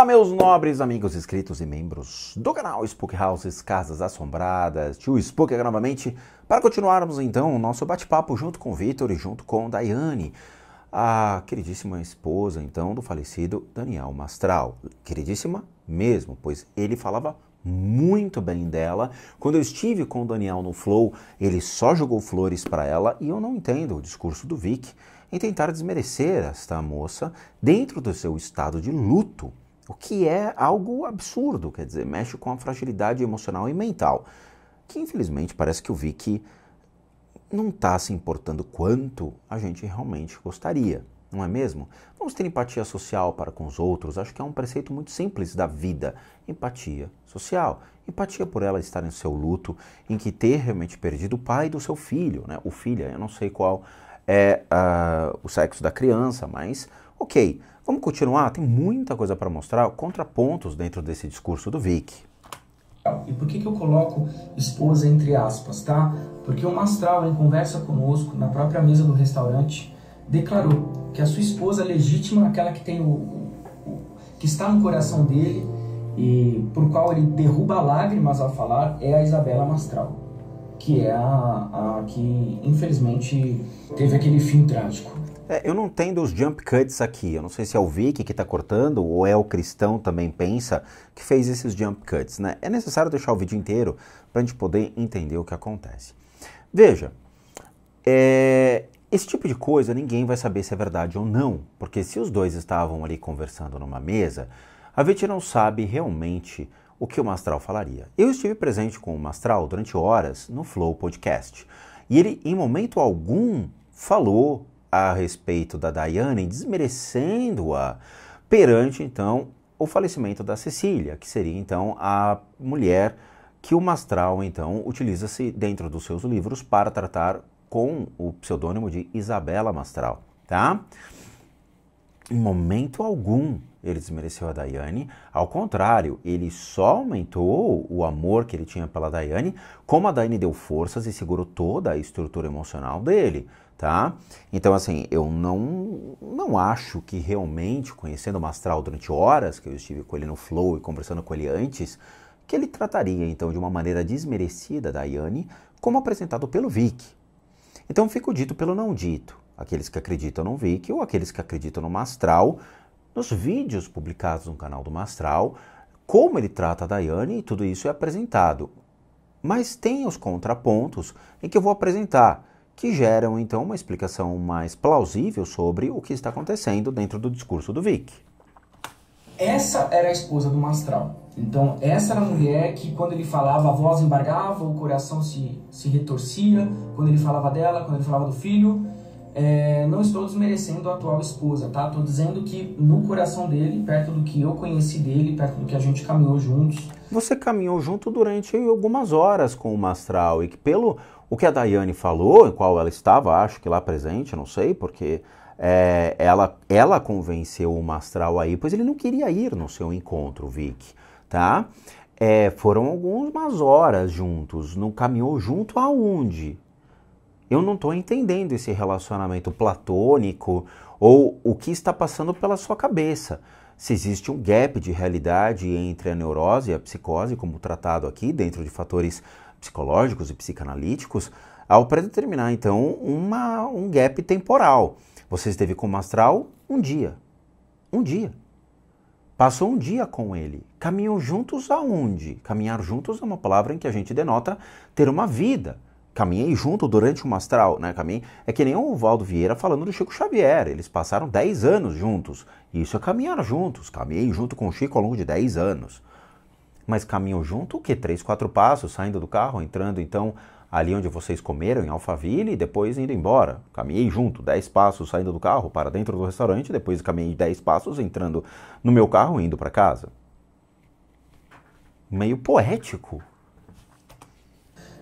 Olá, meus nobres amigos inscritos e membros do canal Spook Houses Casas Assombradas. Tio Spook aqui novamente para continuarmos então o nosso bate-papo junto com o Victor e junto com Daiane, a queridíssima esposa então do falecido Daniel Mastral. Queridíssima mesmo, pois ele falava muito bem dela. Quando eu estive com o Daniel no Flow, ele só jogou flores para ela e eu não entendo o discurso do Vic em tentar desmerecer esta moça dentro do seu estado de luto o que é algo absurdo, quer dizer, mexe com a fragilidade emocional e mental. Que infelizmente parece que o Vicky não está se importando quanto a gente realmente gostaria, não é mesmo? Vamos ter empatia social para com os outros, acho que é um preceito muito simples da vida. Empatia social. Empatia por ela estar em seu luto, em que ter realmente perdido o pai do seu filho, né? O filho, eu não sei qual é uh, o sexo da criança, mas Ok, vamos continuar? Tem muita coisa para mostrar, contrapontos dentro desse discurso do Vic. E por que, que eu coloco esposa entre aspas, tá? Porque o Mastral, em conversa conosco, na própria mesa do restaurante, declarou que a sua esposa é legítima, aquela que tem o, o que está no coração dele e por qual ele derruba lágrimas ao falar, é a Isabela Mastral, que é a, a que infelizmente teve aquele fim trágico. É, eu não entendo os jump cuts aqui. Eu não sei se é o Vic que está cortando ou é o Cristão também pensa que fez esses jump cuts, né? É necessário deixar o vídeo inteiro para a gente poder entender o que acontece. Veja, é, esse tipo de coisa ninguém vai saber se é verdade ou não, porque se os dois estavam ali conversando numa mesa, a gente não sabe realmente o que o Mastral falaria. Eu estive presente com o Mastral durante horas no Flow Podcast e ele, em momento algum, falou a respeito da Diane, desmerecendo-a perante então o falecimento da Cecília, que seria então a mulher que o Mastral então utiliza-se dentro dos seus livros para tratar com o pseudônimo de Isabela Mastral, tá? Em momento algum ele desmereceu a Daiane, ao contrário, ele só aumentou o amor que ele tinha pela Daiane, como a Daiane deu forças e segurou toda a estrutura emocional dele, tá? Então, assim, eu não, não acho que realmente, conhecendo o Mastral durante horas, que eu estive com ele no Flow e conversando com ele antes, que ele trataria, então, de uma maneira desmerecida da Yane, como apresentado pelo Vic. Então, fica o dito pelo não dito. Aqueles que acreditam no Vic ou aqueles que acreditam no Mastral, nos vídeos publicados no canal do Mastral, como ele trata a Daiane e tudo isso é apresentado. Mas tem os contrapontos em que eu vou apresentar que geram então uma explicação mais plausível sobre o que está acontecendo dentro do discurso do Vic. Essa era a esposa do Mastral. Então, essa era a mulher que, quando ele falava, a voz embargava, o coração se, se retorcia, quando ele falava dela, quando ele falava do filho. É, não estou desmerecendo a atual esposa, tá? Estou dizendo que no coração dele, perto do que eu conheci dele, perto do que a gente caminhou juntos. Você caminhou junto durante algumas horas com o Mastral e que, pelo o que a Daiane falou, em qual ela estava, acho que lá presente, não sei, porque é, ela, ela convenceu o Mastral aí, pois ele não queria ir no seu encontro, Vic, tá? É, foram algumas horas juntos, não caminhou junto aonde? Eu não estou entendendo esse relacionamento platônico ou o que está passando pela sua cabeça. Se existe um gap de realidade entre a neurose e a psicose, como tratado aqui, dentro de fatores psicológicos e psicanalíticos ao predeterminar, então, uma, um gap temporal. Você esteve com o astral um dia. Um dia. Passou um dia com ele. Caminhou juntos aonde? Caminhar juntos é uma palavra em que a gente denota ter uma vida. Caminhei junto durante o astral, né? Caminhei. É que nem o Valdo Vieira falando do Chico Xavier. Eles passaram 10 anos juntos. Isso é caminhar juntos. Caminhei junto com o Chico ao longo de 10 anos mas caminham junto o quê? Três, quatro passos, saindo do carro, entrando então ali onde vocês comeram, em Alphaville, e depois indo embora. Caminhei junto, dez passos saindo do carro para dentro do restaurante, depois caminhei dez passos entrando no meu carro e indo para casa. Meio poético.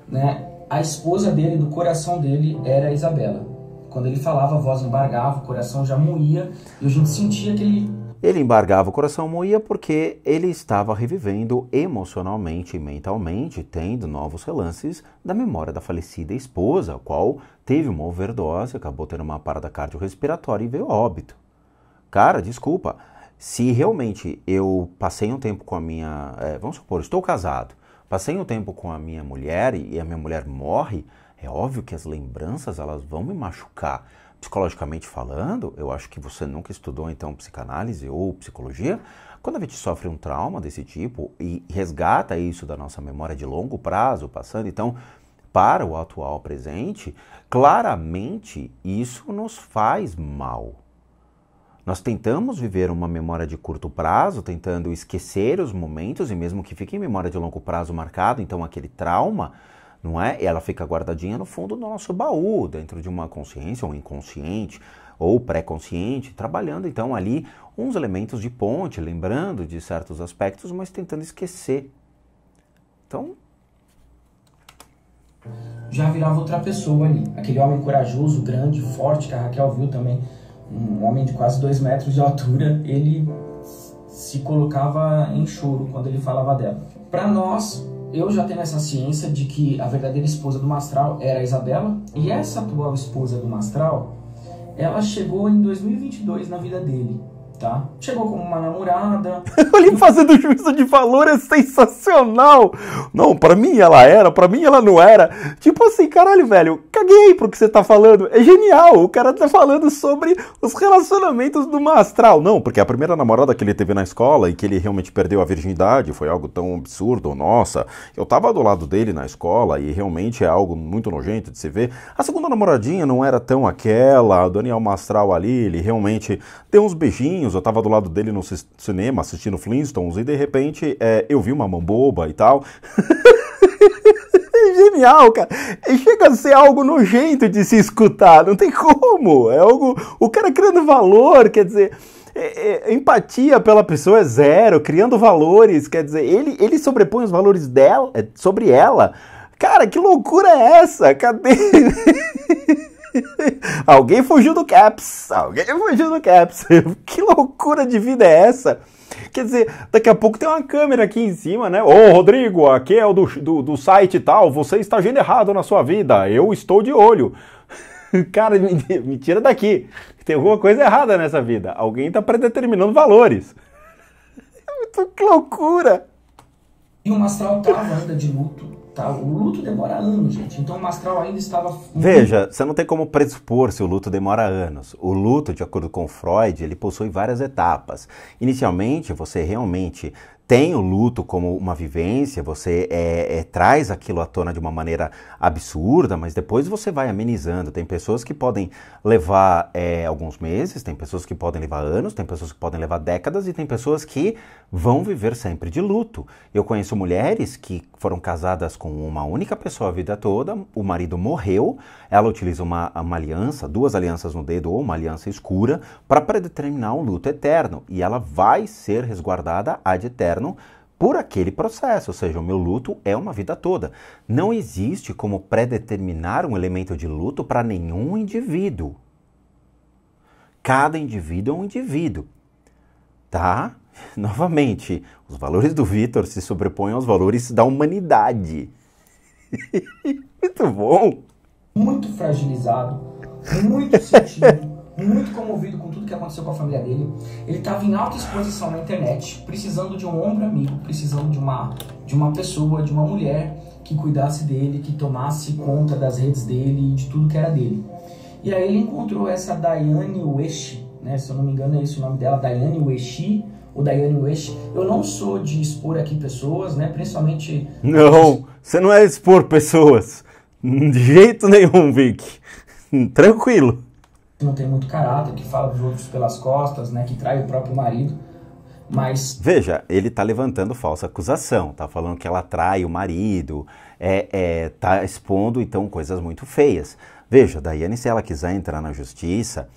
Né? A esposa dele, do coração dele, era a Isabela. Quando ele falava, a voz embargava, o coração já moía, e a gente sentia que ele ele embargava o coração, moía porque ele estava revivendo emocionalmente e mentalmente, tendo novos relances da memória da falecida esposa, a qual teve uma overdose, acabou tendo uma parada cardiorrespiratória e veio óbito. Cara, desculpa, se realmente eu passei um tempo com a minha. É, vamos supor, estou casado, passei um tempo com a minha mulher e a minha mulher morre, é óbvio que as lembranças elas vão me machucar psicologicamente falando, eu acho que você nunca estudou então psicanálise ou psicologia. Quando a gente sofre um trauma desse tipo e resgata isso da nossa memória de longo prazo, passando então para o atual presente, claramente isso nos faz mal. Nós tentamos viver uma memória de curto prazo, tentando esquecer os momentos, e mesmo que fique em memória de longo prazo marcado, então aquele trauma, não é? Ela fica guardadinha no fundo do nosso baú, dentro de uma consciência ou um inconsciente ou pré-consciente, trabalhando então ali uns elementos de ponte, lembrando de certos aspectos, mas tentando esquecer. Então, já virava outra pessoa ali, aquele homem corajoso, grande, forte que a Raquel viu também, um homem de quase dois metros de altura, ele se colocava em choro quando ele falava dela. Para nós, eu já tenho essa ciência de que a verdadeira esposa do Mastral era a Isabela, e essa atual esposa do Mastral, ela chegou em 2022 na vida dele tá? Chegou com uma namorada. Ele fazendo juízo de valor é sensacional. Não, para mim ela era, para mim ela não era. Tipo assim, caralho, velho, caguei pro que você tá falando. É genial. O cara tá falando sobre os relacionamentos do Mastral Não, porque a primeira namorada que ele teve na escola e que ele realmente perdeu a virgindade foi algo tão absurdo, nossa. Eu tava do lado dele na escola e realmente é algo muito nojento de se ver. A segunda namoradinha não era tão aquela. O Daniel Mastral ali, ele realmente deu uns beijinhos quadrinhos, eu tava do lado dele no cinema assistindo Flintstones e de repente é, eu vi uma boba e tal. genial, cara. E chega a ser algo nojento de se escutar, não tem como. É algo. O cara criando valor, quer dizer. É, é, empatia pela pessoa é zero, criando valores, quer dizer, ele, ele sobrepõe os valores dela é, sobre ela. Cara, que loucura é essa? Cadê? alguém fugiu do Caps, alguém fugiu do Caps. que loucura de vida é essa? Quer dizer, daqui a pouco tem uma câmera aqui em cima, né? Ô, Rodrigo, aqui é o do, do, do site tal, você está agindo errado na sua vida, eu estou de olho. Cara, me, me tira daqui. Tem alguma coisa errada nessa vida. Alguém está predeterminando valores. Que é loucura! E o Mastral tava ainda de luto Tá? O luto demora anos, gente. Então o mastral ainda estava. Veja, você não tem como pressupor se o luto demora anos. O luto, de acordo com Freud, ele possui várias etapas. Inicialmente, você realmente tem o luto como uma vivência, você é, é, traz aquilo à tona de uma maneira absurda, mas depois você vai amenizando. Tem pessoas que podem levar é, alguns meses, tem pessoas que podem levar anos, tem pessoas que podem levar décadas e tem pessoas que vão viver sempre de luto. Eu conheço mulheres que foram casadas com uma única pessoa a vida toda, o marido morreu, ela utiliza uma, uma aliança, duas alianças no dedo ou uma aliança escura, para predeterminar um luto eterno e ela vai ser resguardada ad eterno eterno por aquele processo, ou seja, o meu luto é uma vida toda. Não existe como predeterminar um elemento de luto para nenhum indivíduo. Cada indivíduo é um indivíduo. Tá? Novamente, os valores do Vitor se sobrepõem aos valores da humanidade. muito bom. Muito fragilizado, muito sentido muito comovido com tudo que aconteceu com a família dele. Ele estava em alta exposição na internet, precisando de um ombro amigo, precisando de uma, de uma pessoa, de uma mulher que cuidasse dele, que tomasse conta das redes dele e de tudo que era dele. E aí ele encontrou essa Dayane Ueshi, né? se eu não me engano é esse o nome dela, Dayane Ueshi, O Dayane Ueshi. Eu não sou de expor aqui pessoas, né? principalmente... Não, você não é expor pessoas, de jeito nenhum, Vic. Tranquilo que não tem muito caráter, que fala dos outros pelas costas, né, que trai o próprio marido. Mas... Veja, ele tá levantando falsa acusação, tá falando que ela trai o marido, está é, é, tá expondo então coisas muito feias. Veja, Daiane, se ela quiser entrar na justiça,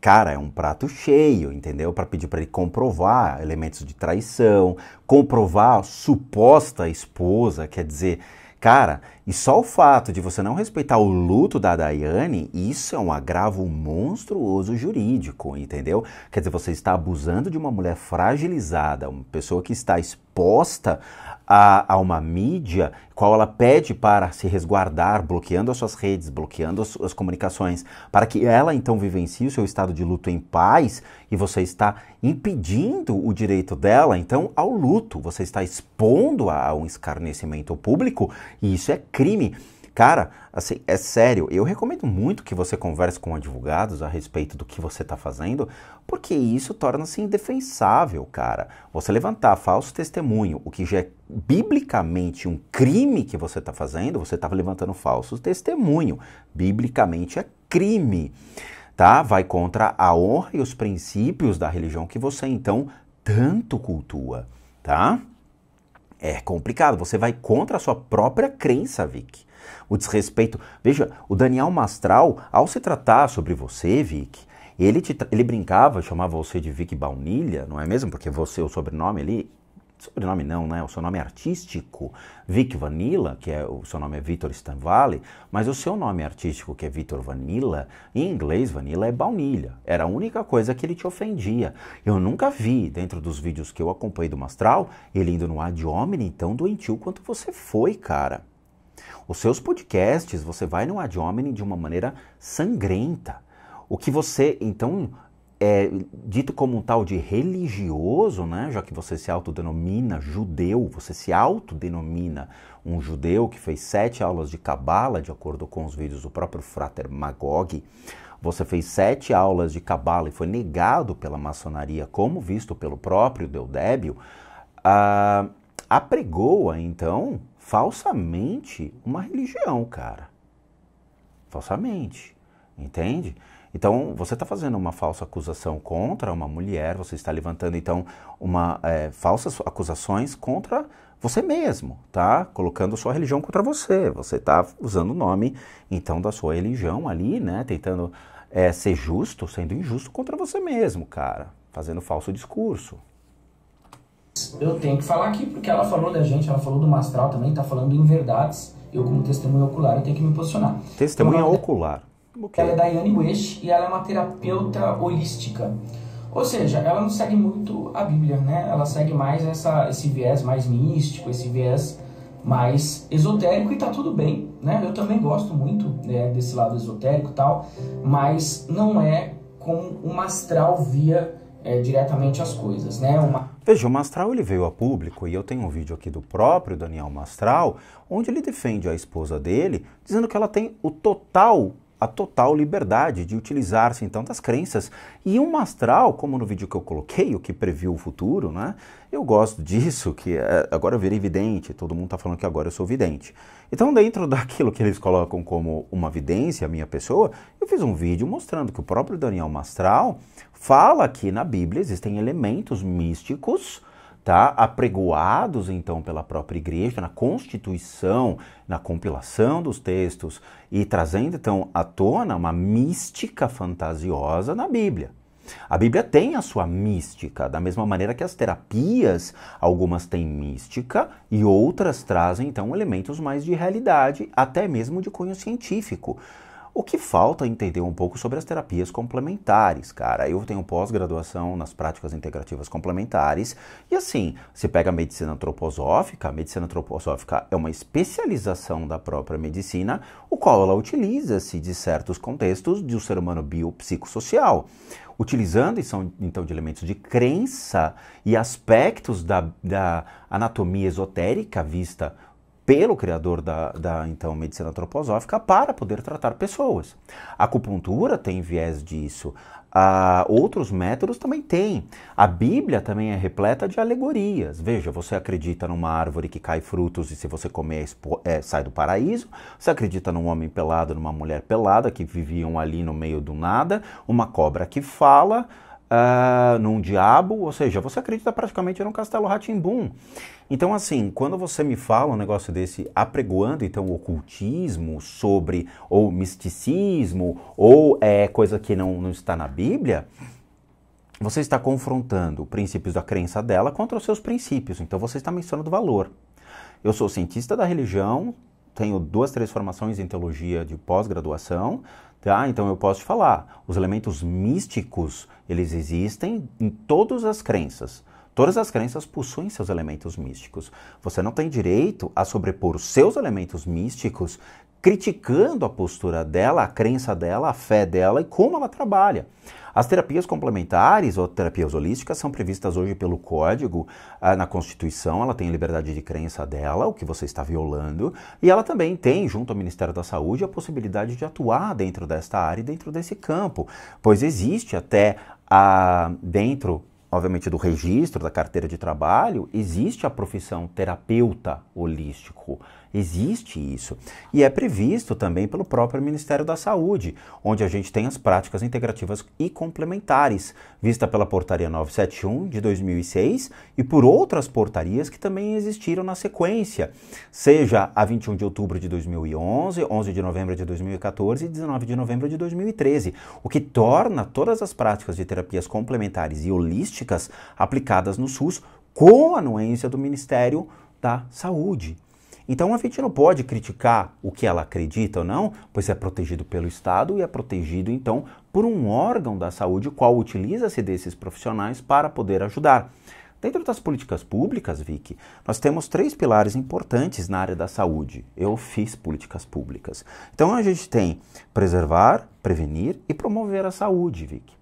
cara, é um prato cheio, entendeu? Para pedir para ele comprovar elementos de traição, comprovar suposta esposa, quer dizer, Cara, e só o fato de você não respeitar o luto da Daiane, isso é um agravo monstruoso jurídico, entendeu? Quer dizer, você está abusando de uma mulher fragilizada, uma pessoa que está exposta a, a, uma mídia, qual ela pede para se resguardar, bloqueando as suas redes, bloqueando as, as comunicações, para que ela então vivencie o seu estado de luto em paz e você está impedindo o direito dela, então, ao luto. Você está expondo a, a um escarnecimento público e isso é crime. Cara, assim, é sério, eu recomendo muito que você converse com advogados a respeito do que você está fazendo, porque isso torna-se indefensável, cara. Você levantar falso testemunho, o que já é biblicamente um crime que você está fazendo, você estava tá levantando falso testemunho. Biblicamente é crime, tá? Vai contra a honra e os princípios da religião que você então tanto cultua, tá? É complicado, você vai contra a sua própria crença, Vic o desrespeito. Veja, o Daniel Mastral, ao se tratar sobre você, Vic, ele, te, ele brincava, chamava você de Vic Baunilha, não é mesmo? Porque você, o sobrenome ali, sobrenome não, né? O seu nome é artístico, Vic Vanilla, que é o seu nome é Vitor Stanvale, mas o seu nome artístico, que é Vitor Vanilla, em inglês Vanilla é baunilha. Era a única coisa que ele te ofendia. Eu nunca vi, dentro dos vídeos que eu acompanhei do Mastral, ele indo no ad hominem tão doentio quanto você foi, cara. Os seus podcasts, você vai no ad hominem de uma maneira sangrenta. O que você, então, é dito como um tal de religioso, né? já que você se autodenomina judeu, você se autodenomina um judeu que fez sete aulas de cabala, de acordo com os vídeos do próprio Frater Magog, você fez sete aulas de cabala e foi negado pela maçonaria, como visto pelo próprio Deudébio, ah, apregoa então falsamente uma religião, cara. Falsamente. Entende? Então, você está fazendo uma falsa acusação contra uma mulher, você está levantando, então, uma, é, falsas acusações contra você mesmo, tá? Colocando sua religião contra você. Você está usando o nome, então, da sua religião ali, né? Tentando é, ser justo, sendo injusto contra você mesmo, cara. Fazendo falso discurso eu tenho que falar aqui, porque ela falou da gente, ela falou do Mastral também, está falando em verdades. Eu, como testemunha ocular, eu tenho que me posicionar. Testemunha então, ocular. Okay. Ela é Daiane Wesh e ela é uma terapeuta holística. Ou seja, ela não segue muito a Bíblia, né? Ela segue mais essa, esse viés mais místico, esse viés mais esotérico e tá tudo bem, né? Eu também gosto muito né, desse lado esotérico e tal, mas não é com o mastral via é, diretamente as coisas, né? Uma Veja, o Mastral ele veio a público e eu tenho um vídeo aqui do próprio Daniel Mastral, onde ele defende a esposa dele, dizendo que ela tem o total a total liberdade de utilizar-se então das crenças. E um astral, como no vídeo que eu coloquei, o que previu o futuro, né? Eu gosto disso, que eh, agora eu virei vidente, todo mundo está falando que agora eu sou vidente. Então, dentro daquilo que eles colocam como uma vidência, a minha pessoa, eu fiz um vídeo mostrando que o próprio Daniel Mastral fala que na Bíblia existem elementos místicos tá? apregoados então pela própria igreja na constituição, na compilação dos textos e trazendo então à tona uma mística fantasiosa na Bíblia. A Bíblia tem a sua mística, da mesma maneira que as terapias, algumas têm mística e outras trazem então elementos mais de realidade, até mesmo de cunho científico. O que falta entender um pouco sobre as terapias complementares, cara. Eu tenho pós-graduação nas práticas integrativas complementares e assim, você pega a medicina antroposófica, a medicina antroposófica é uma especialização da própria medicina, o qual ela utiliza-se de certos contextos de um ser humano biopsicossocial utilizando então de elementos de crença e aspectos da, da anatomia esotérica vista pelo criador da, da, então medicina antroposófica para poder tratar pessoas. A acupuntura tem viés disso, ah, outros métodos também têm. A Bíblia também é repleta de alegorias. Veja, você acredita numa árvore que cai frutos e se você comer é, sai do paraíso. Você acredita num homem pelado, numa mulher pelada que viviam ali no meio do nada, uma cobra que fala uh, num diabo, ou seja, você acredita praticamente num castelo Ratimbum. Então, assim, quando você me fala um negócio desse apregoando então ocultismo sobre ou misticismo ou é coisa que não, não está na Bíblia, você está confrontando princípios da crença dela contra os seus princípios. Então, você está mencionando valor. Eu sou cientista da religião, tenho duas, três formações em teologia de pós-graduação, tá? Então eu posso te falar, os elementos místicos, eles existem em todas as crenças. Todas as crenças possuem seus elementos místicos. Você não tem direito a sobrepor os seus elementos místicos criticando a postura dela, a crença dela, a fé dela e como ela trabalha. As terapias complementares ou terapias holísticas são previstas hoje pelo código ah, na Constituição, ela tem a liberdade de crença dela, o que você está violando, e ela também tem, junto ao Ministério da Saúde, a possibilidade de atuar dentro desta área e dentro desse campo, pois existe até dentro obviamente do registro da carteira de trabalho, existe a profissão terapeuta holístico. Existe isso. E é previsto também pelo próprio Ministério da Saúde, onde a gente tem as práticas integrativas e complementares, vista pela Portaria 971 de 2006 e por outras portarias que também existiram na sequência, seja a 21 de outubro de 2011, 11 de novembro de 2014 e 19 de novembro de 2013, o que torna todas as práticas de terapias complementares e holísticas aplicadas no SUS com anuência do Ministério da Saúde. Então a gente não pode criticar o que ela acredita ou não, pois é protegido pelo Estado e é protegido então por um órgão da saúde, o qual utiliza-se desses profissionais para poder ajudar. Dentro das políticas públicas, Vicky, nós temos três pilares importantes na área da saúde. Eu fiz políticas públicas. Então a gente tem preservar, prevenir e promover a saúde, Vicky.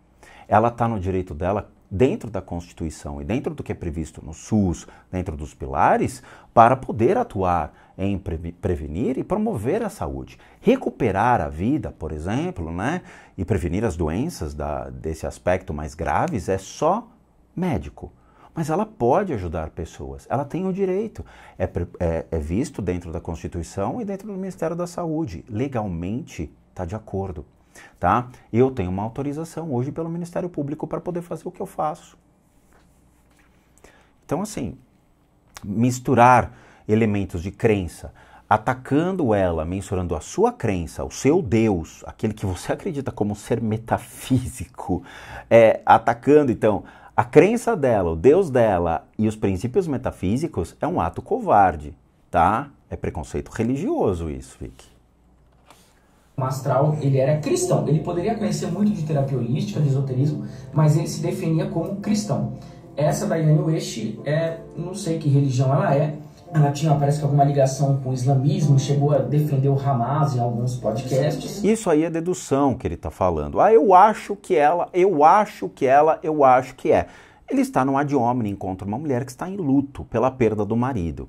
Ela está no direito dela dentro da Constituição e dentro do que é previsto no SUS, dentro dos pilares, para poder atuar em prevenir e promover a saúde. Recuperar a vida, por exemplo, né, e prevenir as doenças da, desse aspecto mais graves é só médico. Mas ela pode ajudar pessoas, ela tem o direito. É, é, é visto dentro da Constituição e dentro do Ministério da Saúde. Legalmente está de acordo. Tá? Eu tenho uma autorização hoje pelo Ministério Público para poder fazer o que eu faço. Então, assim, misturar elementos de crença, atacando ela, mensurando a sua crença, o seu Deus, aquele que você acredita como ser metafísico, é, atacando então a crença dela, o Deus dela e os princípios metafísicos é um ato covarde, tá? É preconceito religioso isso, Vicky. Mastral, ele era cristão. Ele poderia conhecer muito de terapia holística, de esoterismo, mas ele se definia como cristão. Essa Daiane Ueshi é, não sei que religião ela é, ela tinha, parece que alguma ligação com o islamismo, chegou a defender o Hamas em alguns podcasts. Isso aí é dedução que ele está falando. Ah, eu acho que ela, eu acho que ela, eu acho que é. Ele está num ad hominem encontra uma mulher que está em luto pela perda do marido.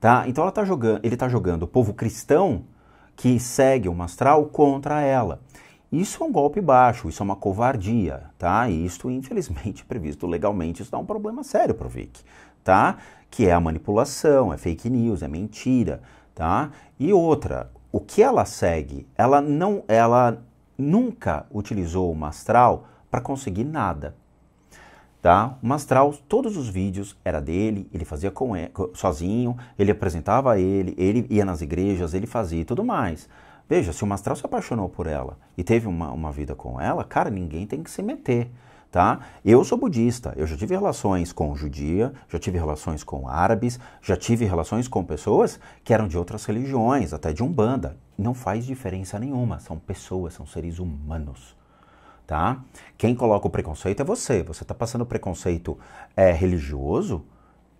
Tá? Então ela tá jogando, ele está jogando o povo cristão que segue o Mastral contra ela. Isso é um golpe baixo, isso é uma covardia, tá? E isso, infelizmente, previsto legalmente, isso dá um problema sério para o VIC, tá? Que é a manipulação, é fake news, é mentira, tá? E outra, o que ela segue, ela não, ela nunca utilizou o Mastral para conseguir nada, tá? O Mastral, todos os vídeos era dele, ele fazia com ele, sozinho, ele apresentava ele, ele ia nas igrejas, ele fazia e tudo mais. Veja, se o Mastral se apaixonou por ela e teve uma, uma vida com ela, cara, ninguém tem que se meter. Tá? Eu sou budista, eu já tive relações com judia, já tive relações com árabes, já tive relações com pessoas que eram de outras religiões, até de umbanda. Não faz diferença nenhuma, são pessoas, são seres humanos. Tá? Quem coloca o preconceito é você. Você está passando preconceito é, religioso,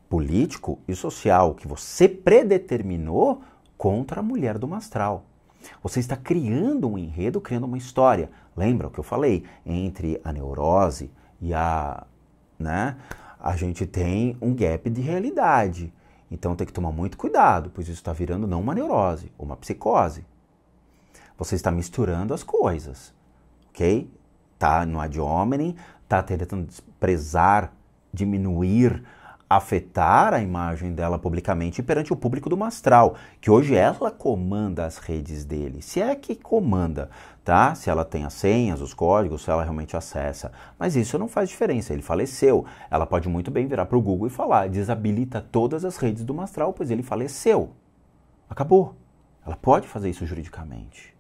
político e social que você predeterminou contra a mulher do mastral. Você está criando um enredo, criando uma história. Lembra o que eu falei? Entre a neurose e a. Né, a gente tem um gap de realidade. Então tem que tomar muito cuidado, pois isso está virando não uma neurose, uma psicose. Você está misturando as coisas, ok? Tá no ad hominem, tá tentando desprezar, diminuir afetar a imagem dela publicamente perante o público do Mastral, que hoje ela comanda as redes dele, se é que comanda, tá? Se ela tem as senhas, os códigos, se ela realmente acessa. Mas isso não faz diferença, ele faleceu. Ela pode muito bem virar para o Google e falar: desabilita todas as redes do Mastral, pois ele faleceu. Acabou. Ela pode fazer isso juridicamente.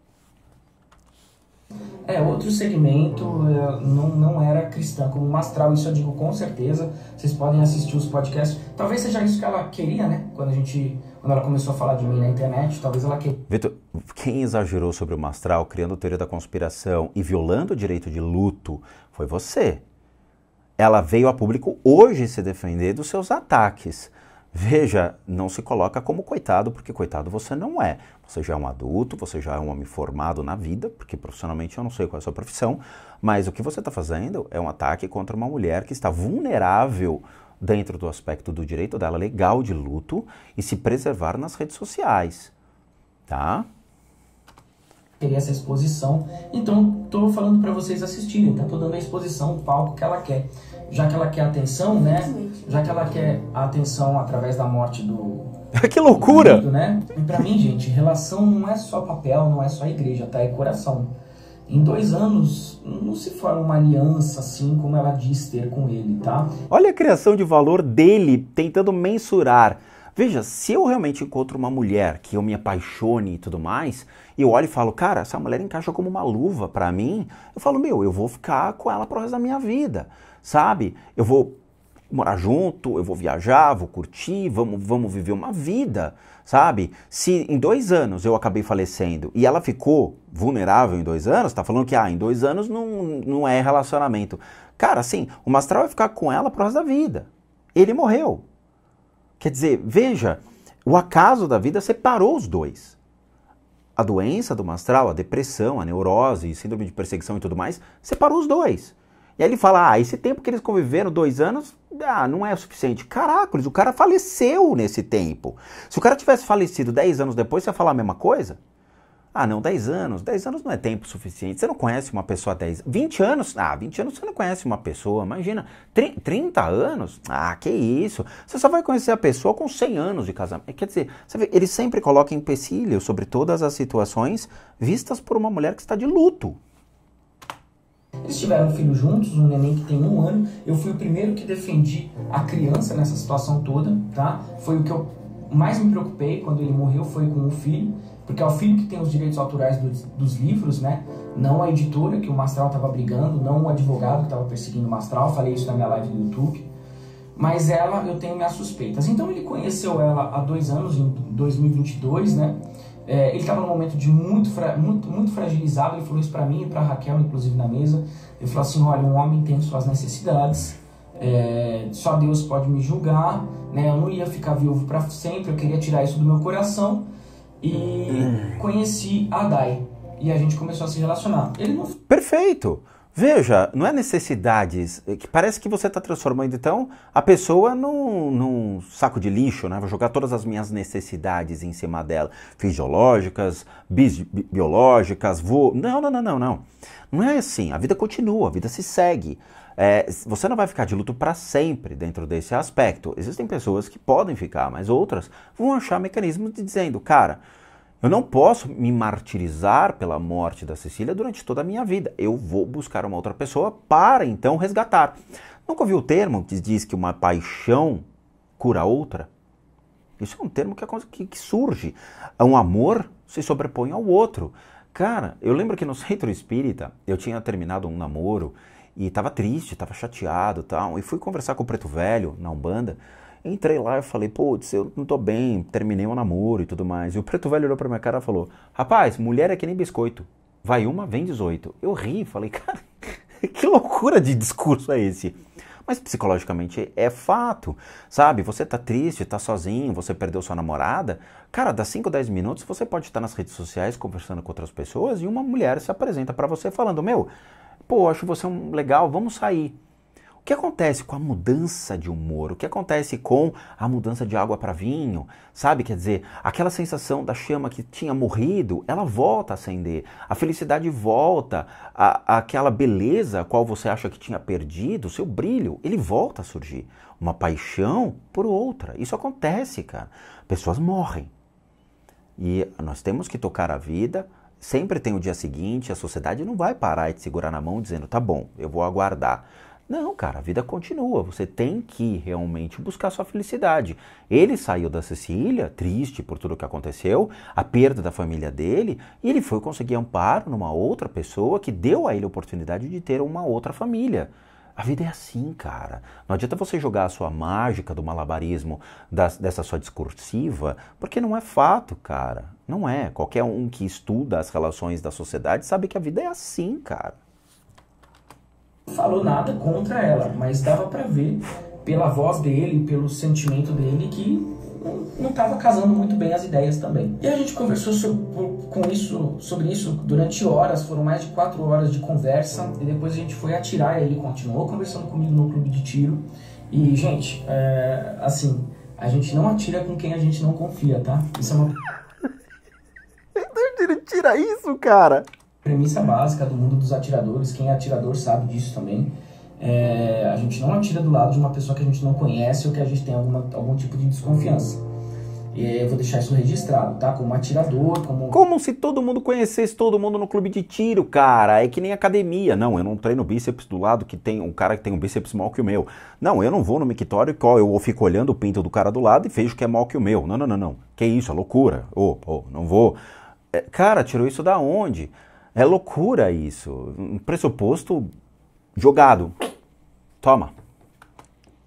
É, outro segmento é, não, não era cristã como Mastral, isso eu digo com certeza. Vocês podem assistir os podcasts. Talvez seja isso que ela queria, né? Quando a gente. Quando ela começou a falar de mim na internet, talvez ela queira. Vitor, quem exagerou sobre o Mastral, criando teoria da conspiração e violando o direito de luto, foi você. Ela veio a público hoje se defender dos seus ataques. Veja, não se coloca como coitado, porque coitado você não é. Você já é um adulto, você já é um homem formado na vida, porque profissionalmente eu não sei qual é a sua profissão, mas o que você está fazendo é um ataque contra uma mulher que está vulnerável dentro do aspecto do direito dela legal de luto e se preservar nas redes sociais, tá? Teria essa exposição, então estou falando para vocês assistirem, tá? Tô dando a exposição, o palco que ela quer, já que ela quer atenção, né? Já que ela quer a atenção através da morte do que loucura! Muito, né? E para mim, gente, relação não é só papel, não é só igreja, tá? É coração. Em dois anos, não se forma uma aliança assim como ela diz ter com ele, tá? Olha a criação de valor dele tentando mensurar. Veja, se eu realmente encontro uma mulher que eu me apaixone e tudo mais, e eu olho e falo, cara, essa mulher encaixa como uma luva para mim, eu falo, meu, eu vou ficar com ela pro resto da minha vida, sabe? Eu vou morar junto, eu vou viajar, vou curtir, vamos, vamos viver uma vida, sabe? Se em dois anos eu acabei falecendo e ela ficou vulnerável em dois anos, tá falando que ah, em dois anos não, não é relacionamento. Cara, assim, o Mastral vai ficar com ela pro resto da vida. Ele morreu. Quer dizer, veja, o acaso da vida separou os dois. A doença do Mastral, a depressão, a neurose, síndrome de perseguição e tudo mais, separou os dois. E aí ele fala: ah, esse tempo que eles conviveram, dois anos, ah, não é o suficiente. Caracoles, o cara faleceu nesse tempo. Se o cara tivesse falecido 10 anos depois, você ia falar a mesma coisa? Ah, não, 10 anos. 10 anos não é tempo suficiente. Você não conhece uma pessoa há 10 20 anos? Ah, 20 anos você não conhece uma pessoa. Imagina. 30, anos? Ah, que isso. Você só vai conhecer a pessoa com 100 anos de casamento. Quer dizer, vê, ele sempre coloca empecilho sobre todas as situações vistas por uma mulher que está de luto. Eles tiveram um filho juntos, um neném que tem um ano. Eu fui o primeiro que defendi a criança nessa situação toda, tá? Foi o que eu mais me preocupei quando ele morreu, foi com o filho, porque é o filho que tem os direitos autorais dos, dos livros, né? Não a editora que o Mastral estava brigando, não o advogado que estava perseguindo o Mastral. falei isso na minha live no YouTube. Mas ela, eu tenho minhas suspeitas. Então ele conheceu ela há dois anos, em 2022, né? É, ele estava num momento de muito, muito, muito fragilizado, ele falou isso para mim e para Raquel, inclusive na mesa. Ele falou assim: olha, um homem tem suas necessidades, é, só Deus pode me julgar, né? eu não ia ficar viúvo para sempre, eu queria tirar isso do meu coração. E hum. conheci a Dai e a gente começou a se relacionar. Ele não... Perfeito! Veja, não é necessidades, é que parece que você está transformando então a pessoa num, num, saco de lixo, né? Vou jogar todas as minhas necessidades em cima dela, fisiológicas, bi biológicas, vou... Não, não, não, não, não. Não é assim, a vida continua, a vida se segue. É, você não vai ficar de luto para sempre dentro desse aspecto. Existem pessoas que podem ficar, mas outras vão achar mecanismos dizendo, cara... Eu não posso me martirizar pela morte da Cecília durante toda a minha vida. Eu vou buscar uma outra pessoa para então resgatar. Nunca ouviu o termo que diz que uma paixão cura outra? Isso é um termo que, é que, surge. Um amor se sobrepõe ao outro. Cara, eu lembro que no centro espírita eu tinha terminado um namoro e estava triste, estava chateado tal. E fui conversar com o Preto Velho na Umbanda. Entrei lá, eu falei, putz, eu não tô bem, terminei um namoro e tudo mais. E o preto velho olhou pra minha cara e falou, rapaz, mulher é que nem biscoito. Vai uma, vem 18. Eu ri, falei, cara, que loucura de discurso é esse? Mas psicologicamente é fato, sabe? Você tá triste, tá sozinho, você perdeu sua namorada. Cara, dá 5, 10 minutos você pode estar nas redes sociais conversando com outras pessoas e uma mulher se apresenta para você falando: Meu, pô, acho você um legal, vamos sair. O que acontece com a mudança de humor? O que acontece com a mudança de água para vinho? Sabe, quer dizer, aquela sensação da chama que tinha morrido, ela volta a acender. A felicidade volta, a, aquela beleza qual você acha que tinha perdido, o seu brilho, ele volta a surgir. Uma paixão por outra. Isso acontece, cara. Pessoas morrem. E nós temos que tocar a vida, sempre tem o dia seguinte, a sociedade não vai parar e te segurar na mão dizendo, tá bom, eu vou aguardar. Não, cara, a vida continua. Você tem que realmente buscar sua felicidade. Ele saiu da Sicília, triste por tudo que aconteceu, a perda da família dele, e ele foi conseguir amparo numa outra pessoa que deu a ele a oportunidade de ter uma outra família. A vida é assim, cara. Não adianta você jogar a sua mágica do malabarismo, das, dessa sua discursiva, porque não é fato, cara. Não é. Qualquer um que estuda as relações da sociedade sabe que a vida é assim, cara falou nada contra ela, mas dava para ver pela voz dele, pelo sentimento dele que não estava casando muito bem as ideias também. E a gente conversou sobre, com isso, sobre isso durante horas, foram mais de quatro horas de conversa, e depois a gente foi atirar, e ele continuou conversando comigo no clube de tiro. E, gente, é, assim, a gente não atira com quem a gente não confia, tá? Isso é uma. Então ele tira isso, cara! premissa básica do mundo dos atiradores, quem é atirador sabe disso também. É, a gente não atira do lado de uma pessoa que a gente não conhece ou que a gente tem alguma, algum tipo de desconfiança. E eu vou deixar isso registrado, tá? Como atirador, como. Como se todo mundo conhecesse todo mundo no clube de tiro, cara. É que nem academia. Não, eu não treino bíceps do lado que tem um cara que tem um bíceps maior que o meu. Não, eu não vou no mictório e qual? Eu fico olhando o pinto do cara do lado e vejo que é maior que o meu. Não, não, não, não. Que isso, é loucura. Ô, oh, oh, não vou. É, cara, tirou isso da onde? É loucura isso. Um pressuposto jogado. Toma.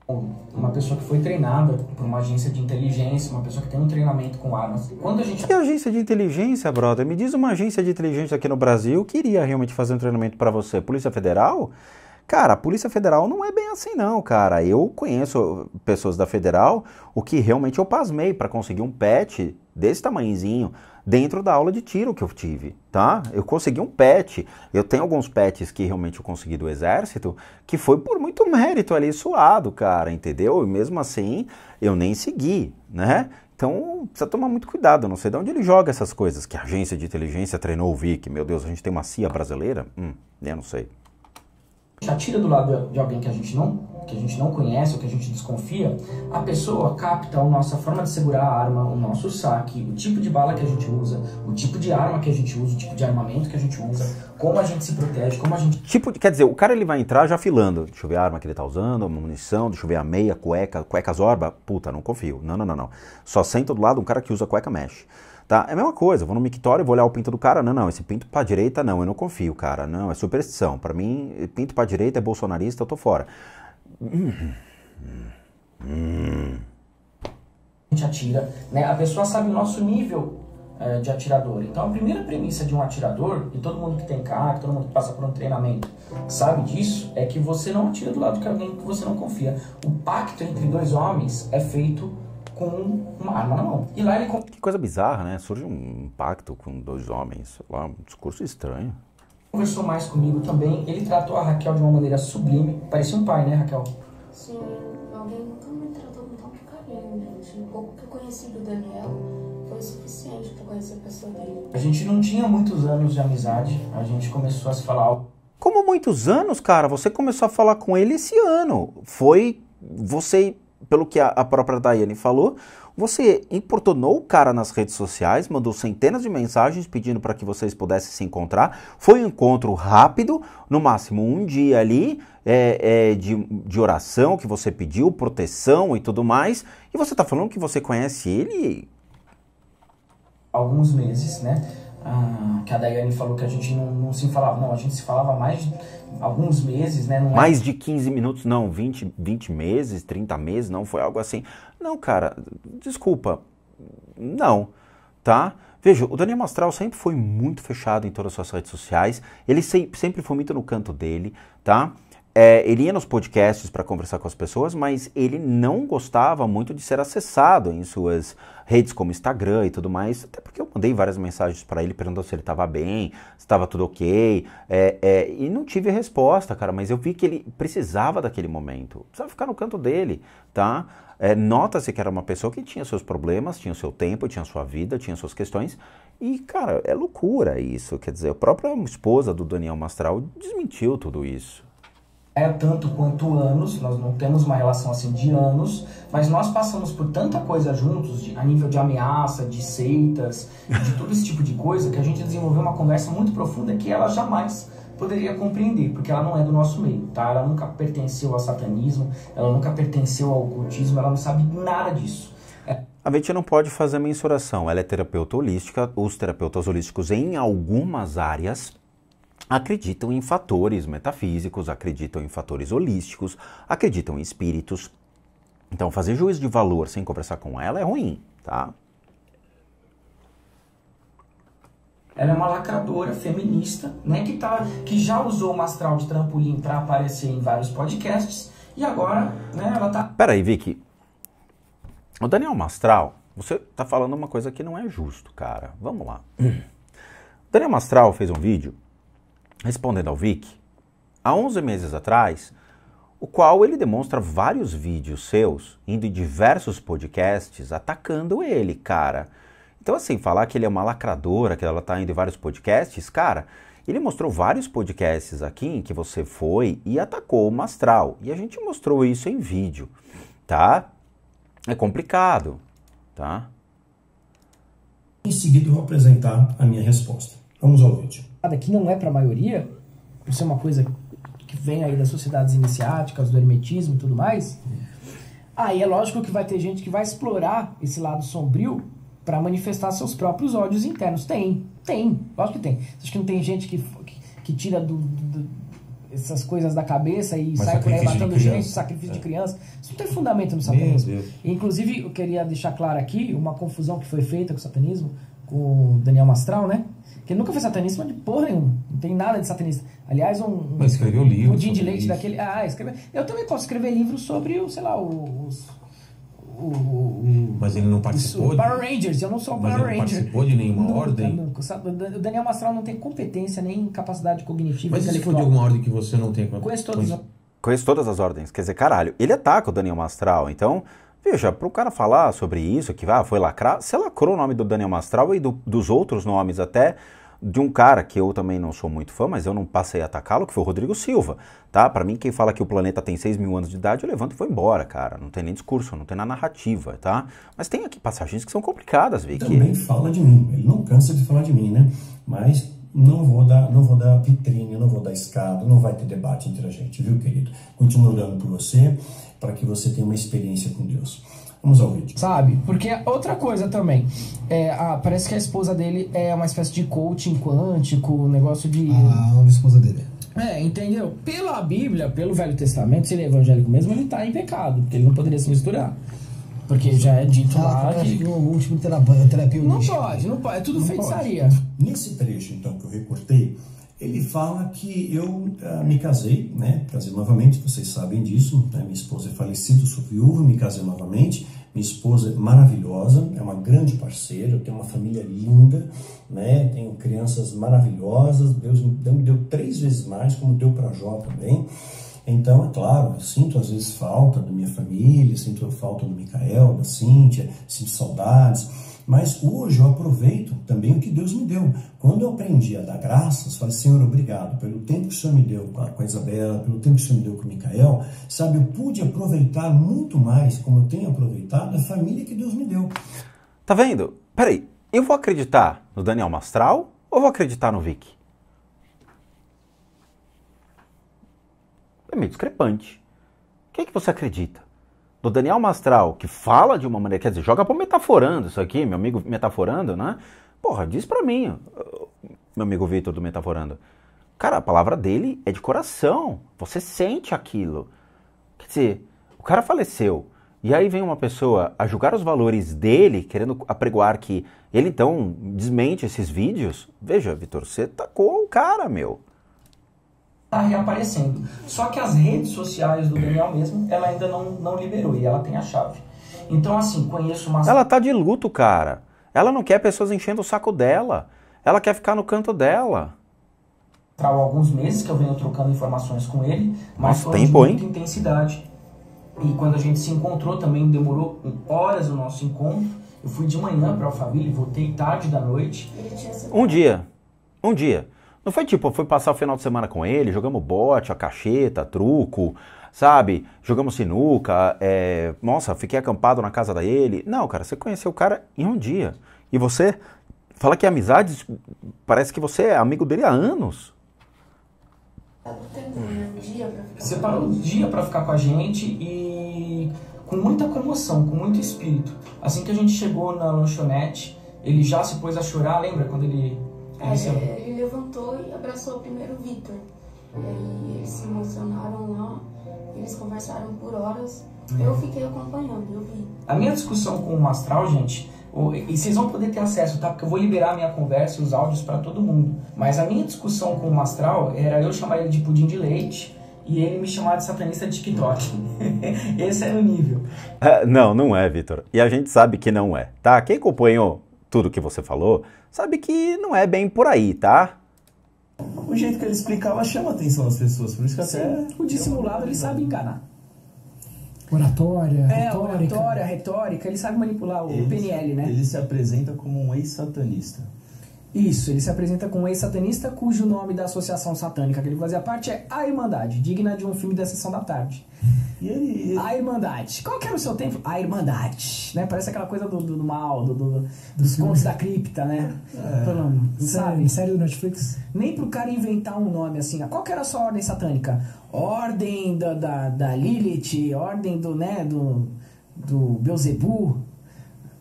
Uma pessoa que foi treinada por uma agência de inteligência, uma pessoa que tem um treinamento com armas. Quando a gente. Que agência de inteligência, brother? Me diz uma agência de inteligência aqui no Brasil que iria realmente fazer um treinamento para você. Polícia Federal? Cara, a Polícia Federal não é bem assim, não, cara. Eu conheço pessoas da Federal, o que realmente eu pasmei para conseguir um pet desse tamanhozinho dentro da aula de tiro que eu tive, tá? Eu consegui um pet, eu tenho alguns pets que realmente eu consegui do exército, que foi por muito mérito ali suado, cara, entendeu? E mesmo assim, eu nem segui, né? Então, precisa tomar muito cuidado, eu não sei de onde ele joga essas coisas, que a agência de inteligência treinou o Vic, meu Deus, a gente tem uma CIA brasileira? Hum, eu não sei já tira do lado de alguém que a gente não que a gente não conhece ou que a gente desconfia, a pessoa capta a nossa forma de segurar a arma, o nosso saque, o tipo de bala que a gente usa, o tipo de arma que a gente usa, o tipo de armamento que a gente usa, como a gente se protege, como a gente... Tipo, quer dizer, o cara ele vai entrar já afilando. Deixa eu ver a arma que ele tá usando, a munição, deixa eu ver a meia, cueca, cueca zorba. Puta, não confio. Não, não, não, não. Só senta do lado um cara que usa cueca mesh tá? É a mesma coisa, eu vou no mictório, vou olhar o pinto do cara, não, não, esse pinto pra direita não, eu não confio, cara, não, é superstição. Para mim, pinto pra direita é bolsonarista, eu tô fora. Hum, hum. A gente atira, né? A pessoa sabe o nosso nível é, de atirador. Então a primeira premissa de um atirador, e todo mundo que tem CAC, todo mundo que passa por um treinamento sabe disso, é que você não atira do lado de alguém que você não confia. O pacto entre dois homens é feito com uma arma na mão. E lá ele. Que coisa bizarra, né? Surge um pacto com dois homens, sei lá, um discurso estranho. Conversou mais comigo também, ele tratou a Raquel de uma maneira sublime. Parecia um pai, né, Raquel? Sim, alguém nunca me tratou com tanto carinho, gente. O pouco que eu conheci do Daniel foi suficiente para conhecer a pessoa dele. A gente não tinha muitos anos de amizade, a gente começou a se falar. Como muitos anos, cara? Você começou a falar com ele esse ano. Foi. Você pelo que a, a própria Daiane falou, você importunou o cara nas redes sociais, mandou centenas de mensagens pedindo para que vocês pudessem se encontrar. Foi um encontro rápido, no máximo um dia ali é, é, de, de oração que você pediu, proteção e tudo mais. E você está falando que você conhece ele? Alguns meses, né? Ah, que a Daiane falou que a gente não, não se falava. Não, a gente se falava mais. De alguns meses, né? Não é Mais é... de 15 minutos, não, 20, 20 meses, 30 meses, não foi algo assim. Não, cara, desculpa, não, tá? Veja, o Daniel Mastral sempre foi muito fechado em todas as suas redes sociais, ele sempre foi muito no canto dele, tá? É, ele ia nos podcasts para conversar com as pessoas, mas ele não gostava muito de ser acessado em suas redes como Instagram e tudo mais, até porque eu mandei várias mensagens para ele perguntando se ele estava bem, se estava tudo ok, é, é, e não tive resposta, cara, mas eu vi que ele precisava daquele momento, precisava ficar no canto dele, tá? É, Nota-se que era uma pessoa que tinha seus problemas, tinha o seu tempo, tinha sua vida, tinha suas questões, e, cara, é loucura isso, quer dizer, a própria esposa do Daniel Mastral desmentiu tudo isso, é tanto quanto anos, nós não temos uma relação assim de anos, mas nós passamos por tanta coisa juntos, de, a nível de ameaça, de seitas, de todo esse tipo de coisa, que a gente desenvolveu uma conversa muito profunda que ela jamais poderia compreender, porque ela não é do nosso meio, tá? Ela nunca pertenceu ao satanismo, ela nunca pertenceu ao ocultismo, ela não sabe nada disso. É. A Betinha não pode fazer mensuração, ela é terapeuta holística, os terapeutas holísticos em algumas áreas acreditam em fatores metafísicos, acreditam em fatores holísticos, acreditam em espíritos. Então, fazer juízo de valor sem conversar com ela é ruim, tá? Ela é uma lacradora feminista, né, que, tá, que já usou o astral de trampolim para aparecer em vários podcasts e agora, né, ela tá... Peraí, Vicky. O Daniel Mastral, você tá falando uma coisa que não é justo, cara. Vamos lá. Hum. O Daniel Mastral fez um vídeo Respondendo ao Vic, há 11 meses atrás, o qual ele demonstra vários vídeos seus, indo em diversos podcasts, atacando ele, cara. Então, assim, falar que ele é uma lacradora, que ela tá indo em vários podcasts, cara, ele mostrou vários podcasts aqui em que você foi e atacou o Mastral. E a gente mostrou isso em vídeo, tá? É complicado, tá? Em seguida, eu vou apresentar a minha resposta. Vamos ao vídeo que não é para a maioria, por ser uma coisa que vem aí das sociedades iniciáticas, do hermetismo e tudo mais, aí é lógico que vai ter gente que vai explorar esse lado sombrio para manifestar seus próprios ódios internos. Tem, tem, lógico que tem. Acho que não tem gente que, que, que tira do, do, essas coisas da cabeça e Mas sai por aí matando gente, sacrifício é. de criança. Isso não tem fundamento no satanismo. Inclusive, eu queria deixar claro aqui uma confusão que foi feita com o satanismo, com o Daniel Mastral, né? Porque ele nunca foi satanista, mas de porra nenhuma. Não tem nada de satanista. Aliás, um. um mas escreveu um livro. Pudim de leite isso. daquele. Ah, escreveu. Eu também posso escrever livros sobre, o, sei lá, os. O, o, mas ele não participou. Isso, de... Power Rangers, eu não sou o Power Rangers. Ele não participou de nenhuma nunca, ordem. Nunca. O Daniel Mastral não tem competência nem capacidade cognitiva. Mas ele foi de alguma ordem que você não tem. Conheço todas. Conheço todas as ordens. Quer dizer, caralho, ele ataca é o Daniel Mastral, então. Veja, para o cara falar sobre isso, que ah, foi lacrar, você lacrou o nome do Daniel Mastral e do, dos outros nomes até de um cara que eu também não sou muito fã, mas eu não passei a atacá-lo, que foi o Rodrigo Silva, tá? Para mim, quem fala que o planeta tem 6 mil anos de idade, eu levanto e vou embora, cara. Não tem nem discurso, não tem na narrativa, tá? Mas tem aqui passagens que são complicadas, Vicky. Também fala de mim, ele não cansa de falar de mim, né? Mas não vou dar, não vou dar vitrine, não vou dar escada, não vai ter debate entre a gente, viu, querido? Continuo olhando por você, para que você tenha uma experiência com Deus. Vamos ao vídeo. Sabe? Porque é outra coisa também. É, ah, parece que a esposa dele é uma espécie de coaching quântico, negócio de. Ah, a esposa dele. É, entendeu? Pela Bíblia, pelo Velho Testamento, se ele é evangélico mesmo, ele está em pecado, porque ele não poderia se misturar. Porque já é dito Caraca, lá que... O último terapia, terapia Não pode, não pode. É tudo não feitiçaria. Pode. Nesse trecho, então, que eu recortei, ele fala que eu ah, me casei, né? Casei novamente, vocês sabem disso. Né? Minha esposa é falecida, sou viúva, me casei novamente. Minha esposa é maravilhosa, é uma grande parceira, eu tenho uma família linda, né? Tenho crianças maravilhosas. Deus me deu, me deu três vezes mais, como deu para Jó também. Então, é claro, eu sinto às vezes falta da minha família, sinto falta do Micael, da Cíntia, sinto saudades, mas hoje eu aproveito também o que Deus me deu. Quando eu aprendi a dar graças, falei, Senhor, obrigado pelo tempo que o Senhor me deu com a Isabela, pelo tempo que o Senhor me deu com o Micael, sabe, eu pude aproveitar muito mais, como eu tenho aproveitado, a família que Deus me deu. Tá vendo? Peraí, eu vou acreditar no Daniel Mastral ou vou acreditar no Vic? é meio discrepante. que, é que você acredita? Do Daniel Mastral, que fala de uma maneira, quer dizer, joga para metaforando isso aqui, meu amigo metaforando, né? Porra, diz para mim, uh, meu amigo Vitor do metaforando. Cara, a palavra dele é de coração. Você sente aquilo. Quer dizer, o cara faleceu. E aí vem uma pessoa a julgar os valores dele, querendo apregoar que ele então desmente esses vídeos. Veja, Vitor, você tacou o cara, meu está reaparecendo. Só que as redes sociais do Daniel mesmo, ela ainda não, não liberou e ela tem a chave. Então, assim, conheço uma. Ela tá de luto, cara. Ela não quer pessoas enchendo o saco dela. Ela quer ficar no canto dela. Há alguns meses que eu venho trocando informações com ele, mas tem muita hein? intensidade. E quando a gente se encontrou também, demorou horas o nosso encontro. Eu fui de manhã para Alphaville, voltei tarde da noite. Um dia. Um dia. Não foi tipo, foi passar o final de semana com ele, jogamos bote, a cacheta, truco, sabe? Jogamos sinuca, é... nossa, fiquei acampado na casa dele. Não, cara, você conheceu o cara em um dia. E você fala que amizade, parece que você é amigo dele há anos. Você parou um dia para ficar com a gente e com muita comoção, com muito espírito. Assim que a gente chegou na lanchonete, ele já se pôs a chorar, lembra quando ele é, ele levantou e abraçou primeiro o Vitor. E aí eles se emocionaram lá, eles conversaram por horas. É. Eu fiquei acompanhando, eu vi. A minha discussão com o Mastral, gente, e vocês vão poder ter acesso, tá? Porque eu vou liberar a minha conversa e os áudios para todo mundo. Mas a minha discussão com o Mastral era eu chamar ele de pudim de leite e ele me chamar de satanista de TikTok. Esse era é o nível. Ah, não, não é, Vitor. E a gente sabe que não é, tá? Quem acompanhou tudo que você falou, sabe que não é bem por aí, tá? O jeito que ele explicava chama a atenção das pessoas, por isso que Sim. até. O dissimulado ele sabe enganar. Oratória, é, retórica. oratória, retórica, ele sabe manipular o ele, PNL, né? Ele se apresenta como um ex-satanista. Isso, ele se apresenta como um ex-satanista cujo nome da associação satânica que ele fazia parte é A Irmandade, digna de um filme da Sessão da Tarde. E ele, A Irmandade. Qual que era o seu tempo? A Irmandade. Né? Parece aquela coisa do, do, do mal, do, do dos contos da cripta, né? É, Pelo, sabe? Série do Netflix? Nem pro cara inventar um nome assim. Né? Qual que era a sua ordem satânica? Ordem da, da, da Lilith, ordem do, né, do, do Beuzebu.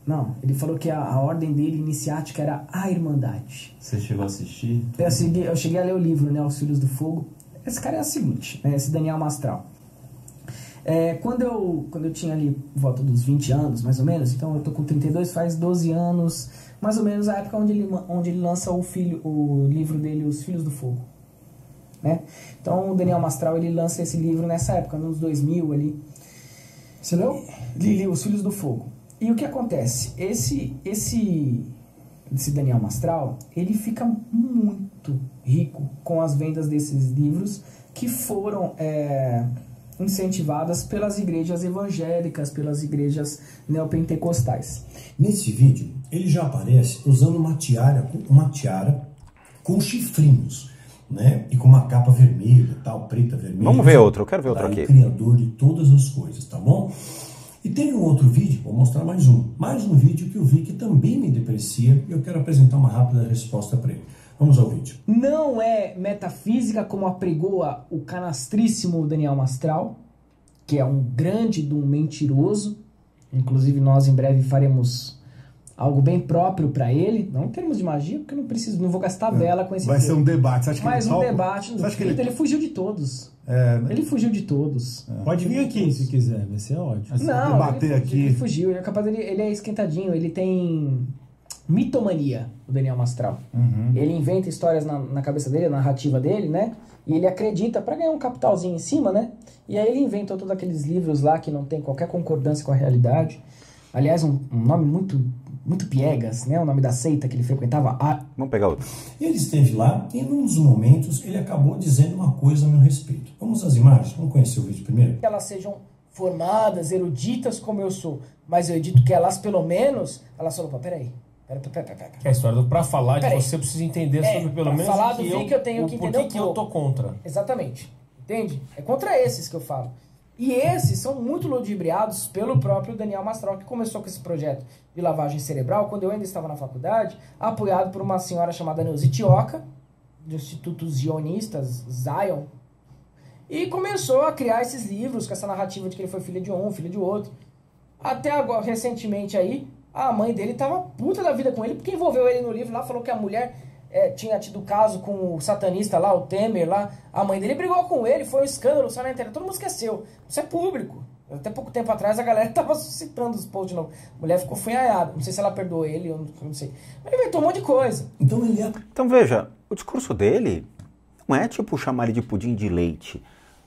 Não, ele falou que a, a, ordem dele iniciática era a Irmandade. Você chegou a assistir? Eu cheguei, eu cheguei a ler o livro, né? Os Filhos do Fogo. Esse cara é o seguinte, né, esse Daniel Mastral. É, quando, eu, quando eu tinha ali volta dos 20 anos, mais ou menos, então eu tô com 32, faz 12 anos, mais ou menos a época onde ele, onde ele lança o, filho, o livro dele, Os Filhos do Fogo. Né? Então o Daniel Mastral ele lança esse livro nessa época, nos 2000 ali. Você leu? Li, Os Filhos do Fogo. E o que acontece? Esse, esse, esse Daniel Mastral, ele fica muito rico com as vendas desses livros que foram é, incentivadas pelas igrejas evangélicas, pelas igrejas neopentecostais. Nesse vídeo, ele já aparece usando uma tiara, uma tiara com chifrinhos, né? E com uma capa vermelha, tal, preta, vermelha. Vamos ver outro, eu quero ver outro aqui. O criador de todas as coisas, tá bom? E tem um outro vídeo, vou mostrar mais um, mais um vídeo que eu vi que também me deprecia e eu quero apresentar uma rápida resposta para ele. Vamos ao vídeo. Não é metafísica como apregoa o canastríssimo Daniel Mastral, que é um grande do mentiroso. Inclusive nós em breve faremos algo bem próprio para ele, não em termos de magia, porque eu não preciso, não vou gastar é, vela com esse. Vai ser um debate, acho que Mas um debate do que ele... ele... fugiu de todos. É, né? Ele fugiu de todos. É. Pode vir aqui se quiser, vai ser ótimo. Assim, não, ele fugiu, aqui. Ele fugiu, ele é capaz, ele, ele é esquentadinho, ele tem mitomania, o Daniel Mastral. Uhum. Ele inventa histórias na, na, cabeça dele, a narrativa dele, né? E ele acredita para ganhar um capitalzinho em cima, né? E aí ele inventou todos aqueles livros lá que não tem qualquer concordância com a realidade. Aliás, um, um nome muito muito piegas, né? O nome da seita que ele frequentava. A... Vamos pegar outro. Ele esteve lá e num dos momentos ele acabou dizendo uma coisa a meu respeito. Vamos às imagens? Vamos conhecer o vídeo primeiro? Que elas sejam formadas, eruditas como eu sou, mas eu edito que elas, pelo menos, elas falam, pô, peraí, Pera, pera, pera, pera. Que é a história do pra falar de você, eu preciso entender é, sobre pelo menos falar do que, eu, eu tenho que entender. Por que eu tô contra. Exatamente. Entende? É contra esses que eu falo. E esses são muito ludibriados pelo próprio Daniel Mastral, que começou com esse projeto de lavagem cerebral quando eu ainda estava na faculdade, apoiado por uma senhora chamada Neuza Tioca, do Instituto Zionistas, Zion, e começou a criar esses livros com essa narrativa de que ele foi filho de um, filho de outro. Até agora, recentemente aí, a mãe dele tava puta da vida com ele, porque envolveu ele no livro lá, falou que a mulher é, tinha tido caso com o satanista lá, o Temer lá. A mãe dele brigou com ele, foi um escândalo, só na internet, todo mundo esqueceu. Isso é público. Até pouco tempo atrás a galera tava suscitando os posts de novo. A mulher ficou funhaiada. Não sei se ela perdoou ele, eu não, não sei. Mas ele inventou um monte de coisa. Então ele é... Então veja, o discurso dele não é tipo chamar ele de pudim de leite.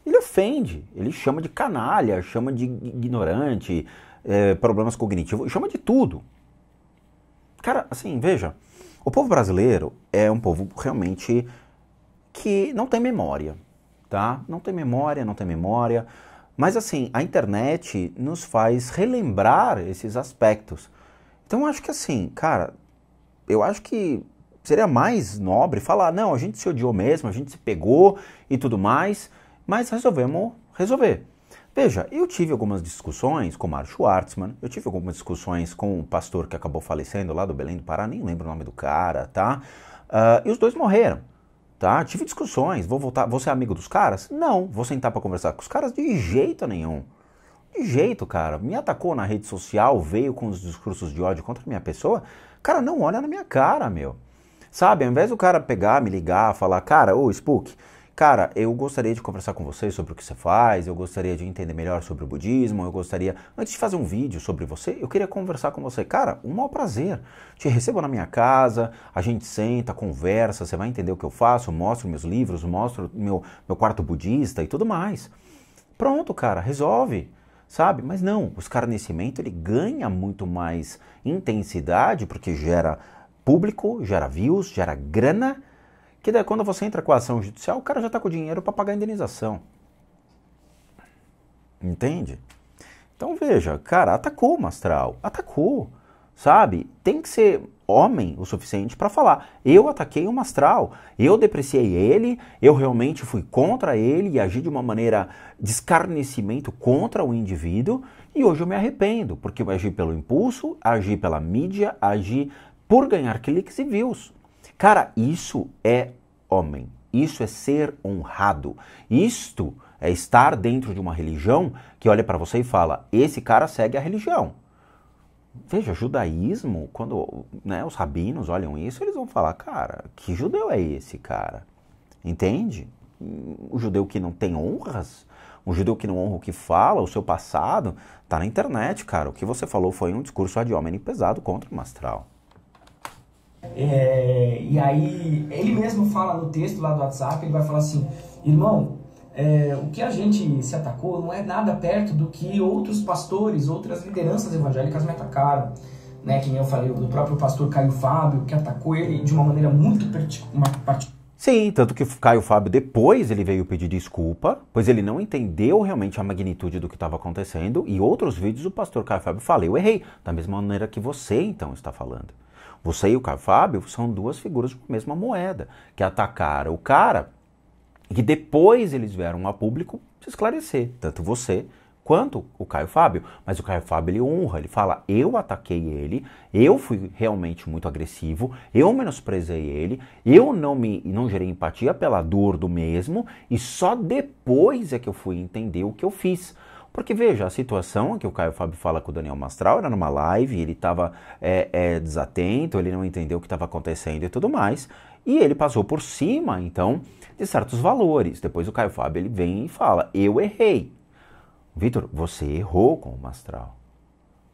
Ele ofende, ele chama de canalha, chama de ignorante, é, problemas cognitivos, chama de tudo. Cara, assim, veja. O povo brasileiro é um povo realmente que não tem memória, tá? Não tem memória, não tem memória. Mas assim, a internet nos faz relembrar esses aspectos. Então eu acho que assim, cara, eu acho que seria mais nobre falar, não, a gente se odiou mesmo, a gente se pegou e tudo mais, mas resolvemos resolver. Veja, eu tive algumas discussões com Mário Schwartzman, eu tive algumas discussões com o pastor que acabou falecendo lá do Belém do Pará, nem lembro o nome do cara, tá? Uh, e os dois morreram, tá? Tive discussões, vou voltar, vou ser é amigo dos caras? Não, vou sentar para conversar com os caras de jeito nenhum. De jeito, cara. Me atacou na rede social, veio com os discursos de ódio contra a minha pessoa. Cara, não olha na minha cara, meu. Sabe, ao invés do cara pegar, me ligar, falar, cara, ô Spook, cara, eu gostaria de conversar com você sobre o que você faz, eu gostaria de entender melhor sobre o budismo, eu gostaria, antes de fazer um vídeo sobre você, eu queria conversar com você. Cara, um maior prazer. Te recebo na minha casa, a gente senta, conversa, você vai entender o que eu faço, mostro meus livros, mostro meu, meu quarto budista e tudo mais. Pronto, cara, resolve sabe? Mas não, o escarnecimento ele ganha muito mais intensidade porque gera público, gera views, gera grana que daí quando você entra com a ação judicial, o cara já está com o dinheiro para pagar a indenização. Entende? Então veja, cara, atacou o Mastral, atacou, sabe? Tem que ser homem o suficiente para falar: eu ataquei o Mastral, eu depreciei ele, eu realmente fui contra ele e agi de uma maneira de escarnecimento contra o indivíduo e hoje eu me arrependo, porque eu agi pelo impulso, agi pela mídia, agi por ganhar cliques e views. Cara, isso é homem. Isso é ser honrado. Isto é estar dentro de uma religião que olha para você e fala: esse cara segue a religião. Veja, judaísmo, quando né, os rabinos olham isso, eles vão falar: cara, que judeu é esse cara? Entende? O judeu que não tem honras, o judeu que não honra o que fala, o seu passado, tá na internet, cara. O que você falou foi um discurso ad hominem pesado contra o mastral. É, e aí ele mesmo fala no texto lá do WhatsApp, ele vai falar assim, irmão, é, o que a gente se atacou não é nada perto do que outros pastores, outras lideranças evangélicas me atacaram. Né, que nem eu falei, do próprio pastor Caio Fábio, que atacou ele de uma maneira muito particular. Sim, tanto que Caio Fábio depois ele veio pedir desculpa, pois ele não entendeu realmente a magnitude do que estava acontecendo. E outros vídeos o pastor Caio Fábio fala, eu errei, da mesma maneira que você então está falando. Você e o Caio Fábio são duas figuras com a mesma moeda, que atacaram o cara e depois eles vieram a público se esclarecer, tanto você quanto o Caio Fábio, mas o Caio Fábio ele honra, ele fala: "Eu ataquei ele, eu fui realmente muito agressivo, eu menosprezei ele, eu não me não gerei empatia pela dor do mesmo e só depois é que eu fui entender o que eu fiz". Porque veja, a situação que o Caio Fábio fala com o Daniel Mastral era numa live, ele estava é, é, desatento, ele não entendeu o que estava acontecendo e tudo mais, e ele passou por cima, então, de certos valores. Depois o Caio Fábio ele vem e fala: Eu errei. Vitor, você errou com o Mastral.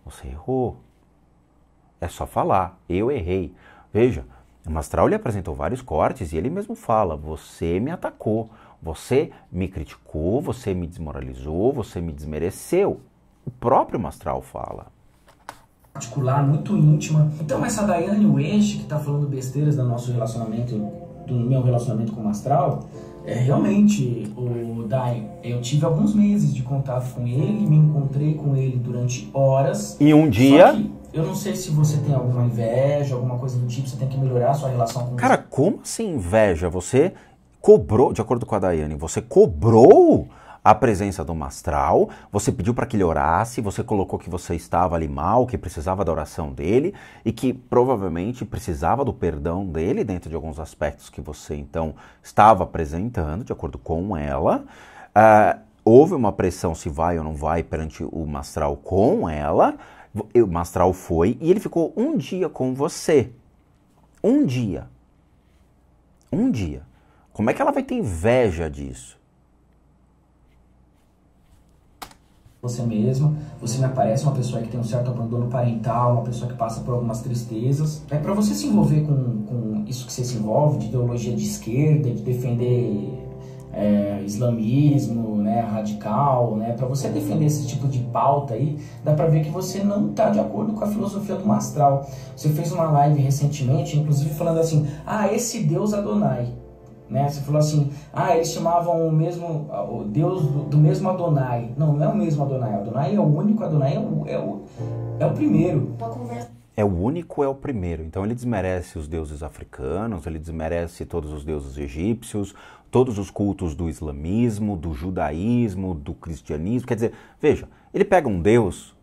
Você errou. É só falar: Eu errei. Veja, o Mastral lhe apresentou vários cortes e ele mesmo fala: Você me atacou. Você me criticou, você me desmoralizou, você me desmereceu. O próprio Mastral fala. Particular, muito íntima. Então, essa Daiane West, que está falando besteiras do nosso relacionamento, do meu relacionamento com o Mastral, é, realmente, o Dai, eu tive alguns meses de contato com ele, me encontrei com ele durante horas. E um dia. eu não sei se você tem alguma inveja, alguma coisa do tipo, você tem que melhorar a sua relação com Cara, como assim inveja? Você cobrou, de acordo com a Daiane, você cobrou a presença do mastral, você pediu para que ele orasse, você colocou que você estava ali mal, que precisava da oração dele e que provavelmente precisava do perdão dele dentro de alguns aspectos que você então estava apresentando, de acordo com ela. Uh, houve uma pressão se vai ou não vai perante o mastral com ela. O mastral foi e ele ficou um dia com você. Um dia. Um dia. Como é que ela vai ter inveja disso? Você mesmo, você me aparece uma pessoa que tem um certo abandono parental, uma pessoa que passa por algumas tristezas. É para você se envolver com, com isso que você se envolve, de ideologia de esquerda, de defender é, islamismo, né, radical, né, para você defender esse tipo de pauta aí, dá para ver que você não está de acordo com a filosofia do Mastral. Você fez uma live recentemente, inclusive falando assim, ah, esse Deus Adonai. Né? Você falou assim, ah, eles chamavam o mesmo o Deus do, do, mesmo Adonai. Não, não é o mesmo Adonai. Adonai é o único, Adonai é o, é o, é o primeiro. É o único, é o primeiro. Então ele desmerece os deuses africanos, ele desmerece todos os deuses egípcios, todos os cultos do islamismo, do judaísmo, do cristianismo. Quer dizer, veja, ele pega um deus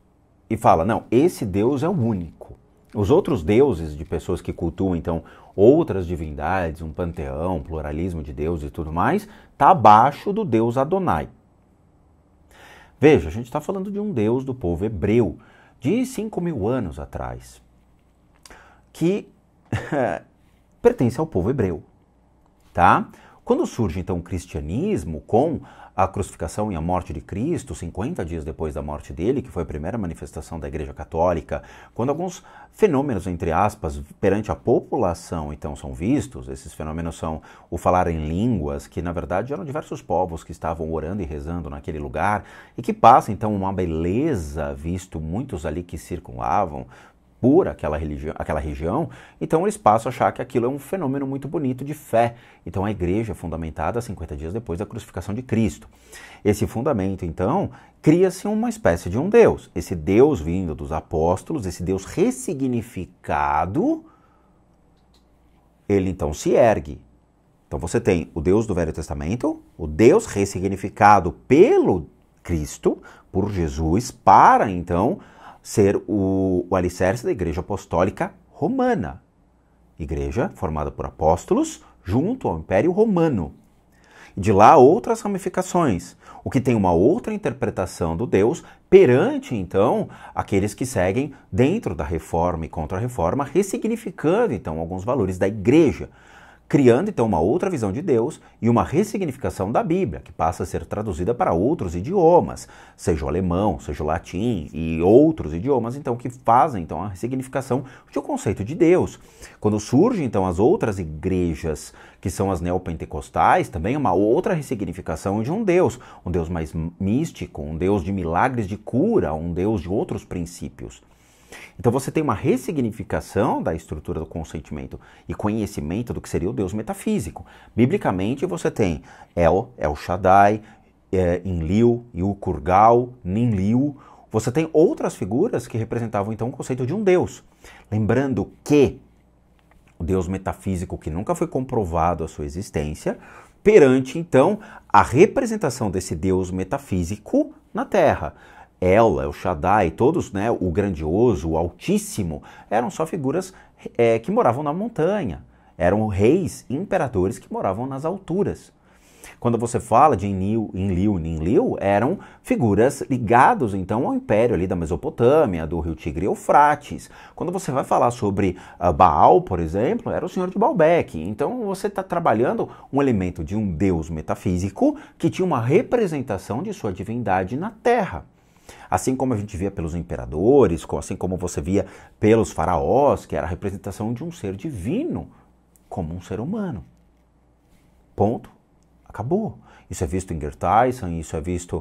e fala: não, esse deus é o único. Os outros deuses de pessoas que cultuam, então, outras divindades, um panteão, pluralismo de deuses e tudo mais, está abaixo do deus Adonai. Veja, a gente está falando de um deus do povo hebreu de 5 mil anos atrás, que pertence ao povo hebreu. Tá? Quando surge então o cristianismo com a crucificação e a morte de Cristo, 50 dias depois da morte dele, que foi a primeira manifestação da Igreja Católica, quando alguns fenômenos, entre aspas, perante a população, então, são vistos, esses fenômenos são o falar em línguas, que na verdade eram diversos povos que estavam orando e rezando naquele lugar, e que passa, então, uma beleza, visto muitos ali que circulavam, por aquela, religião, aquela região, então eles passam a achar que aquilo é um fenômeno muito bonito de fé. Então a igreja é fundamentada 50 dias depois da crucificação de Cristo. Esse fundamento, então, cria-se uma espécie de um Deus. Esse Deus vindo dos apóstolos, esse Deus ressignificado, ele então se ergue. Então você tem o Deus do Velho Testamento, o Deus ressignificado pelo Cristo, por Jesus, para então ser o, o alicerce da Igreja Apostólica Romana. Igreja formada por apóstolos junto ao Império Romano. De lá outras ramificações, o que tem uma outra interpretação do Deus perante, então, aqueles que seguem dentro da reforma e contra-reforma, ressignificando, então, alguns valores da igreja criando então uma outra visão de Deus e uma ressignificação da Bíblia, que passa a ser traduzida para outros idiomas, seja o alemão, seja o latim e outros idiomas, então que fazem então a ressignificação de um conceito de Deus. Quando surgem então as outras igrejas, que são as neopentecostais, também é uma outra ressignificação de um Deus, um Deus mais místico, um Deus de milagres de cura, um Deus de outros princípios. Então você tem uma ressignificação da estrutura do consentimento e conhecimento do que seria o Deus metafísico. Biblicamente você tem El, El Shaddai, é, Enlil, yul Ninlil. Você tem outras figuras que representavam então o conceito de um Deus. Lembrando que o Deus metafísico que nunca foi comprovado a sua existência, perante então a representação desse Deus metafísico na Terra ela, o Shaddai, todos, né, o grandioso, o altíssimo, eram só figuras é, que moravam na montanha. Eram reis e imperadores que moravam nas alturas. Quando você fala de Enlil, Enlil, Ninlil, eram figuras ligados então ao império ali da Mesopotâmia, do rio Tigre e Eufrates. Quando você vai falar sobre uh, Baal, por exemplo, era o senhor de Baalbek. Então você está trabalhando um elemento de um deus metafísico que tinha uma representação de sua divindade na terra. Assim como a gente via pelos imperadores, assim como você via pelos faraós, que era a representação de um ser divino como um ser humano. Ponto. Acabou. Isso é visto em Gert Tyson, isso é visto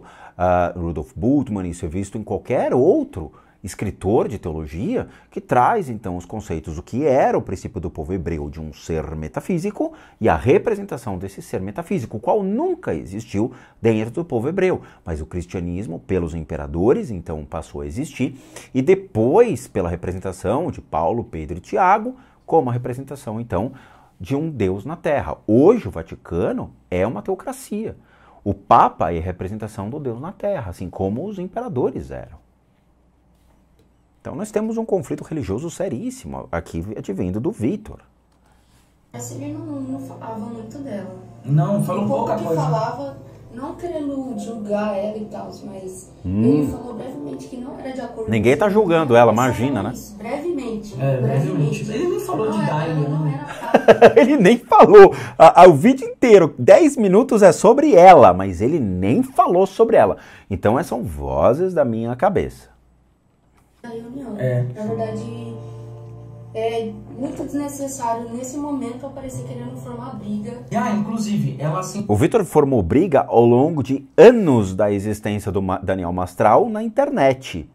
uh, Rudolf Bultmann, isso é visto em qualquer outro escritor de teologia, que traz então os conceitos do que era o princípio do povo hebreu de um ser metafísico e a representação desse ser metafísico, o qual nunca existiu dentro do povo hebreu. Mas o cristianismo, pelos imperadores, então passou a existir, e depois, pela representação de Paulo, Pedro e Tiago, como a representação então de um Deus na Terra. Hoje o Vaticano é uma teocracia. O Papa é representação do Deus na Terra, assim como os imperadores eram. Então nós temos um conflito religioso seríssimo aqui advindo do Vitor. A Cine não, não, falava muito dela. Não, falou um pouca que coisa. falava, não querendo julgar ela e tal, mas hum. ele falou brevemente que não era de acordo Ninguém tá julgando ela, imagina, né? Isso, brevemente. É, brevemente. brevemente. Ele nem falou não de não. Né? ele nem falou. A, a, o vídeo inteiro, 10 minutos é sobre ela, mas ele nem falou sobre ela. Então, essas são vozes da minha cabeça da reunião. É. Na verdade, é muito desnecessário nesse momento aparecer querendo formar briga. Ah, inclusive, ela sim. O Vitor formou briga ao longo de anos da existência do Daniel Mastral na internet.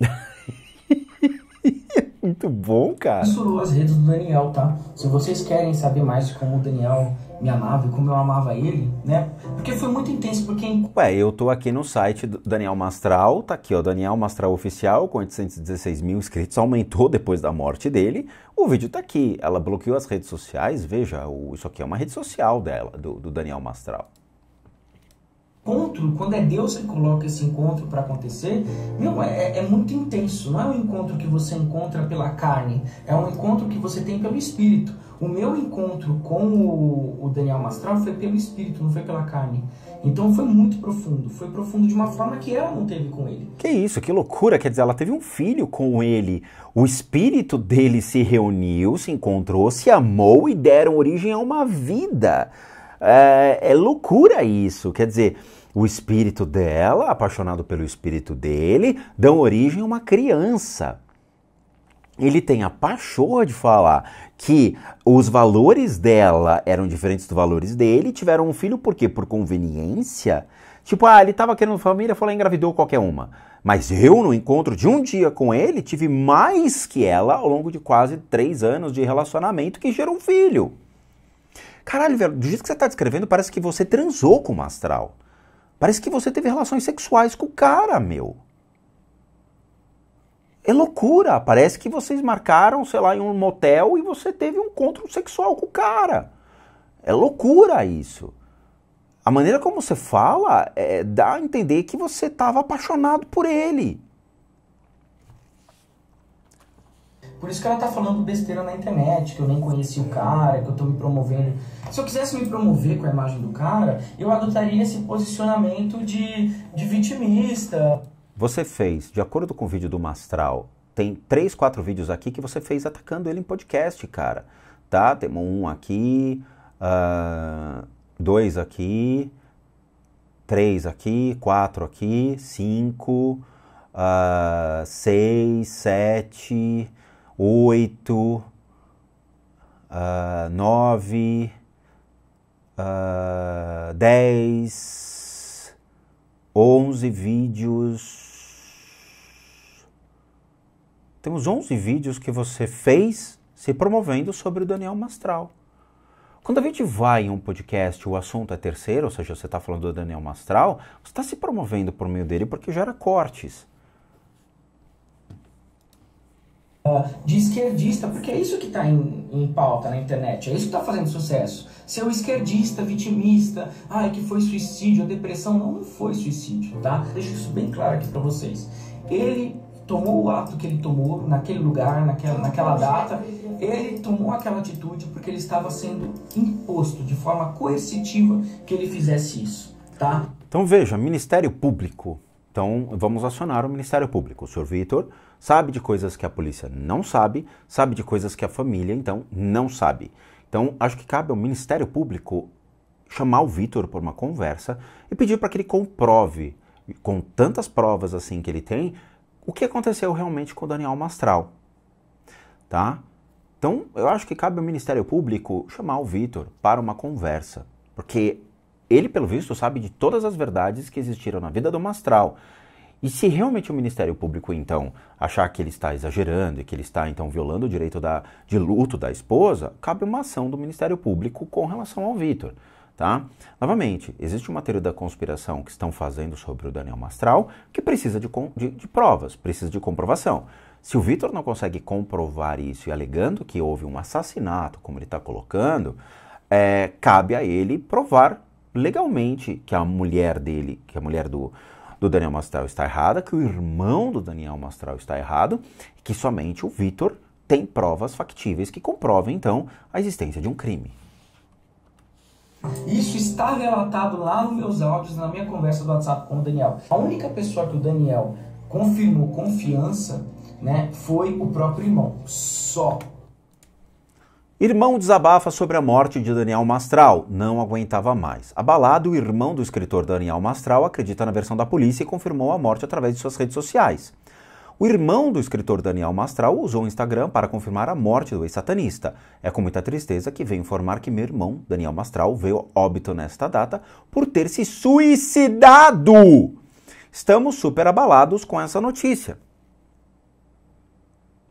muito bom, cara. Censurou as redes do Daniel, tá? Se vocês querem saber mais de como o Daniel me amava e como eu amava ele, né? Porque foi muito intenso, porque... Ué, eu tô aqui no site do Daniel Mastral, tá aqui, ó, Daniel Mastral Oficial, com 816 mil inscritos, aumentou depois da morte dele. O vídeo tá aqui, ela bloqueou as redes sociais, veja, o, isso aqui é uma rede social dela, do, do Daniel Mastral encontro, quando é Deus que coloca esse encontro para acontecer, meu, é, é, é, muito intenso. Não é um encontro que você encontra pela carne, é um encontro que você tem pelo Espírito o meu encontro com o, o Daniel Mastral foi pelo espírito, não foi pela carne. Então foi muito profundo. Foi profundo de uma forma que ela não teve com ele. Que isso, que loucura. Quer dizer, ela teve um filho com ele. O espírito dele se reuniu, se encontrou, se amou e deram origem a uma vida. É, é loucura isso. Quer dizer, o espírito dela, apaixonado pelo espírito dele, dão origem a uma criança. Ele tem a pachorra de falar que os valores dela eram diferentes dos valores dele, tiveram um filho por quê? Por conveniência. Tipo, ah, ele estava querendo família, foi lá engravidou qualquer uma. Mas eu, no encontro de um dia com ele, tive mais que ela ao longo de quase três anos de relacionamento que gerou um filho. Caralho, velho, do jeito que você está descrevendo, parece que você transou com o um astral. Parece que você teve relações sexuais com o cara, meu. É loucura. Parece que vocês marcaram, sei lá, em um motel e você teve um encontro sexual com o cara. É loucura isso. A maneira como você fala é, dá a entender que você estava apaixonado por ele. Por isso que ela tá falando besteira na internet, que eu nem conheci o cara, que eu tô me promovendo. Se eu quisesse me promover com a imagem do cara, eu adotaria esse posicionamento de, de vitimista. Você fez, de acordo com o vídeo do Mastral, tem três, quatro vídeos aqui que você fez atacando ele em podcast, cara. Tá? Tem um aqui, uh, dois aqui, três aqui, quatro aqui, cinco, uh, seis, sete, oito, uh, nove, uh, dez, onze vídeos temos 11 vídeos que você fez se promovendo sobre o Daniel Mastral. Quando a gente vai em um podcast o assunto é terceiro, ou seja, você está falando do Daniel Mastral, você está se promovendo por meio dele porque gera cortes. Ah, de esquerdista, porque é isso que está em, em, pauta na internet, é isso que está fazendo sucesso. é o esquerdista, vitimista, ai que foi suicídio, depressão, não, não foi suicídio, tá? Deixa isso bem claro aqui para vocês. Ele tomou o ato que ele tomou naquele lugar, naquela, naquela data, ele tomou aquela atitude porque ele estava sendo imposto de forma coercitiva que ele fizesse isso, tá? Então veja, Ministério Público. Então vamos acionar o Ministério Público. O senhor Vitor sabe de coisas que a polícia não sabe, sabe de coisas que a família então não sabe. Então acho que cabe ao Ministério Público chamar o Vitor por uma conversa e pedir para que ele comprove com tantas provas assim que ele tem o que aconteceu realmente com o Daniel Mastral, tá? Então, eu acho que cabe ao Ministério Público chamar o Vitor para uma conversa, porque ele, pelo visto, sabe de todas as verdades que existiram na vida do Mastral. E se realmente o Ministério Público, então, achar que ele está exagerando e que ele está, então, violando o direito da, de luto da esposa, cabe uma ação do Ministério Público com relação ao Vitor. Tá? Novamente, existe uma teoria da conspiração que estão fazendo sobre o Daniel Mastral que precisa de, de, de provas, precisa de comprovação. Se o Vitor não consegue comprovar isso e alegando que houve um assassinato, como ele está colocando, é, cabe a ele provar legalmente que a mulher dele, que a mulher do, do Daniel Mastral está errada, que o irmão do Daniel Mastral está errado, que somente o Vitor tem provas factíveis que comprovem, então, a existência de um crime. Isso está relatado lá nos meus áudios, na minha conversa do WhatsApp com o Daniel. A única pessoa que o Daniel confirmou confiança né, foi o próprio irmão. Só. Irmão desabafa sobre a morte de Daniel Mastral, não aguentava mais. Abalado, o irmão do escritor Daniel Mastral acredita na versão da polícia e confirmou a morte através de suas redes sociais. O irmão do escritor Daniel Mastral usou o Instagram para confirmar a morte do ex-satanista. É com muita tristeza que venho informar que meu irmão, Daniel Mastral, veio óbito nesta data por ter se suicidado. Estamos super abalados com essa notícia.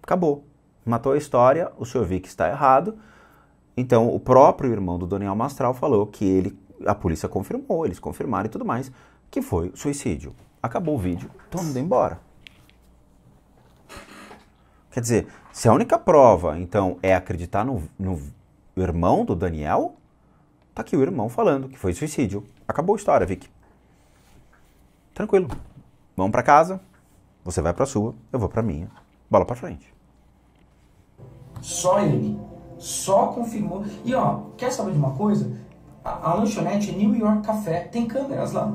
Acabou. Matou a história, o senhor viu que está errado. Então, o próprio irmão do Daniel Mastral falou que ele, a polícia confirmou, eles confirmaram e tudo mais, que foi suicídio. Acabou o vídeo, todo mundo embora. Quer dizer, se é a única prova, então, é acreditar no, no irmão do Daniel, tá aqui o irmão falando que foi suicídio. Acabou a história, Vic. Tranquilo. Vamos para casa. Você vai para sua, eu vou para minha. Bola para frente. Só ele. Só confirmou. E ó, quer saber de uma coisa? A, a lanchonete New York Café tem câmeras lá.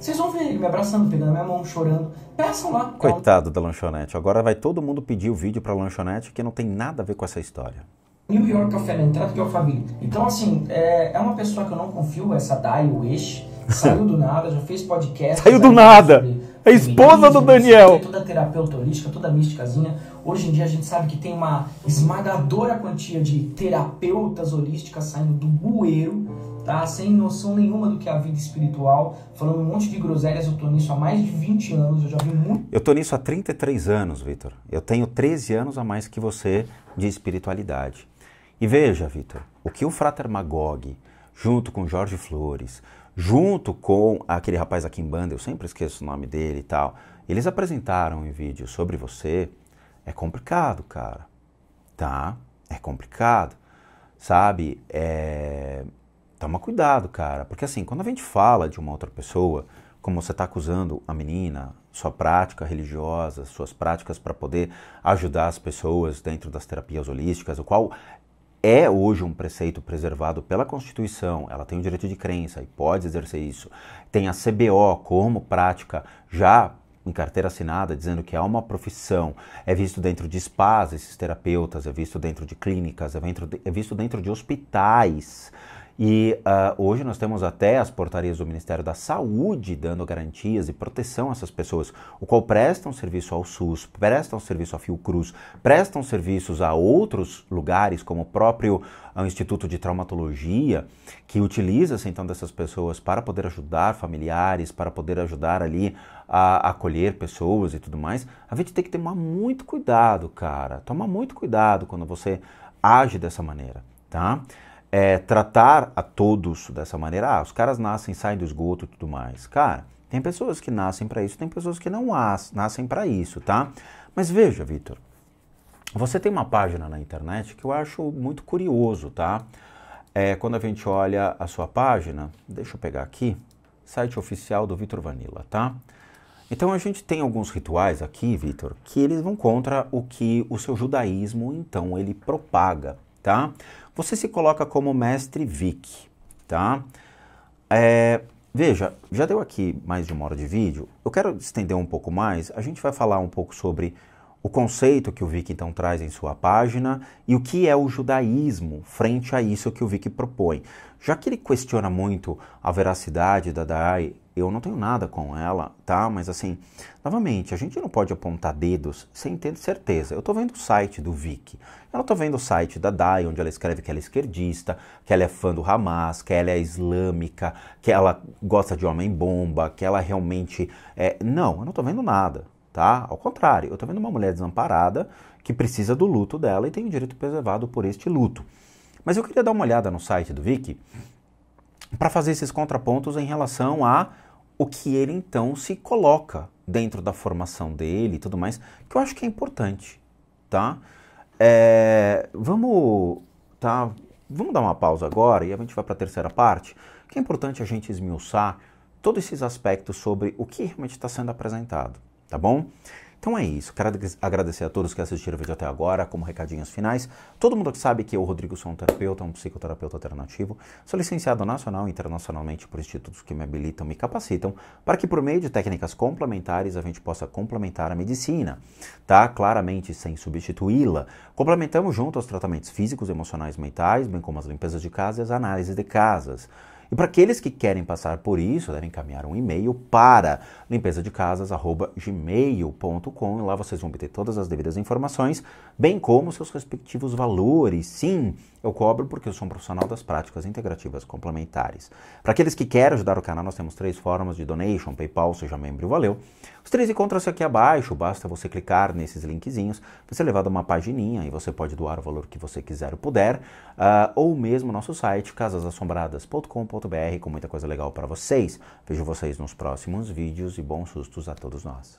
Vocês vão ver ele me abraçando, pegando minha mão, chorando. Peçam lá. Coitado da lanchonete. Agora vai todo mundo pedir o vídeo pra lanchonete que não tem nada a ver com essa história. New York Café na entrada o Alphaville. Então, assim, é, é uma pessoa que eu não confio, essa Dai Wish. Saiu do nada, já fez podcast. Saiu do nada! É esposa do Daniel! Toda terapeuta holística, toda místicazinha. Hoje em dia a gente sabe que tem uma esmagadora quantia de terapeutas holísticas saindo do bueiro tá? Sem noção nenhuma do que é a vida espiritual, falando um monte de groselhas. Eu tô nisso há mais de 20 anos, eu já vi muito. Eu tô nisso há 33 anos, Vitor. Eu tenho 13 anos a mais que você de espiritualidade. E veja, Vitor, o que o Frater Magog, junto com Jorge Flores, junto com aquele rapaz aqui em banda, eu sempre esqueço o nome dele e tal, eles apresentaram em vídeo sobre você. É complicado, cara. Tá? É complicado. Sabe? É, toma cuidado, cara. Porque assim, quando a gente fala de uma outra pessoa, como você está acusando a menina, sua prática religiosa, suas práticas para poder ajudar as pessoas dentro das terapias holísticas, o qual é hoje um preceito preservado pela Constituição, ela tem o direito de crença e pode exercer isso. Tem a CBO como prática já em carteira assinada, dizendo que é uma profissão, é visto dentro de spas, esses terapeutas, é visto dentro de clínicas, é, é visto dentro de hospitais. E uh, hoje nós temos até as portarias do Ministério da Saúde dando garantias e proteção a essas pessoas, o qual prestam serviço ao SUS, prestam serviço à Fiocruz, prestam serviços a outros lugares, como o próprio uh, Instituto de Traumatologia, que utiliza-se então dessas pessoas para poder ajudar familiares, para poder ajudar ali a acolher pessoas e tudo mais. A gente tem que tomar muito cuidado, cara. Toma muito cuidado quando você age dessa maneira, tá? é, tratar a todos dessa maneira. Ah, os caras nascem, saem do esgoto e tudo mais. Cara, tem pessoas que nascem para isso, tem pessoas que não nascem para isso, tá? Mas veja, Vitor, você tem uma página na internet que eu acho muito curioso, tá? É, quando a gente olha a sua página, deixa eu pegar aqui, site oficial do Vitor Vanilla, tá? Então a gente tem alguns rituais aqui, Vitor, que eles vão contra o que o seu judaísmo então ele propaga, tá? Você se coloca como mestre Vic, tá? É, veja, já deu aqui mais de uma hora de vídeo. Eu quero estender um pouco mais. A gente vai falar um pouco sobre o conceito que o Vic então traz em sua página e o que é o judaísmo frente a isso que o Vic propõe. Já que ele questiona muito a veracidade da Dai eu não tenho nada com ela, tá? Mas assim, novamente, a gente não pode apontar dedos sem ter certeza. Eu tô vendo o site do Vic, eu não tô vendo o site da Dai, onde ela escreve que ela é esquerdista, que ela é fã do Hamas, que ela é islâmica, que ela gosta de homem-bomba, que ela realmente é. Não, eu não tô vendo nada, tá? Ao contrário, eu tô vendo uma mulher desamparada que precisa do luto dela e tem o direito preservado por este luto. Mas eu queria dar uma olhada no site do Vicky para fazer esses contrapontos em relação a o que ele então se coloca dentro da formação dele e tudo mais, que eu acho que é importante, tá? É, vamos, tá? Vamos dar uma pausa agora e a gente vai para a terceira parte, que é importante a gente esmiuçar todos esses aspectos sobre o que realmente está sendo apresentado, tá bom? Então é isso. Quero agradecer a todos que assistiram o vídeo até agora, como recadinhos finais. Todo mundo que sabe que eu, Rodrigo, sou um terapeuta, um psicoterapeuta alternativo. Sou licenciado nacional e internacionalmente por institutos que me habilitam, me capacitam, para que por meio de técnicas complementares a gente possa complementar a medicina, tá? Claramente sem substituí-la. Complementamos junto aos tratamentos físicos, emocionais, mentais, bem como as limpezas de casa e as análises de casas. E para aqueles que querem passar por isso, devem encaminhar um e-mail para limpeza de casas@gmail.com. Lá vocês vão obter todas as devidas informações, bem como seus respectivos valores. Sim, eu cobro porque eu sou um profissional das práticas integrativas complementares. Para aqueles que querem ajudar o canal, nós temos três formas de donation, PayPal, seja membro e valeu. Os três encontram-se aqui abaixo, basta você clicar nesses linkzinhos, você é levado a uma pagininha e você pode doar o valor que você quiser ou puder, uh, ou mesmo nosso site, casasassombradas.com.br, com muita coisa legal para vocês. Vejo vocês nos próximos vídeos e bons sustos a todos nós.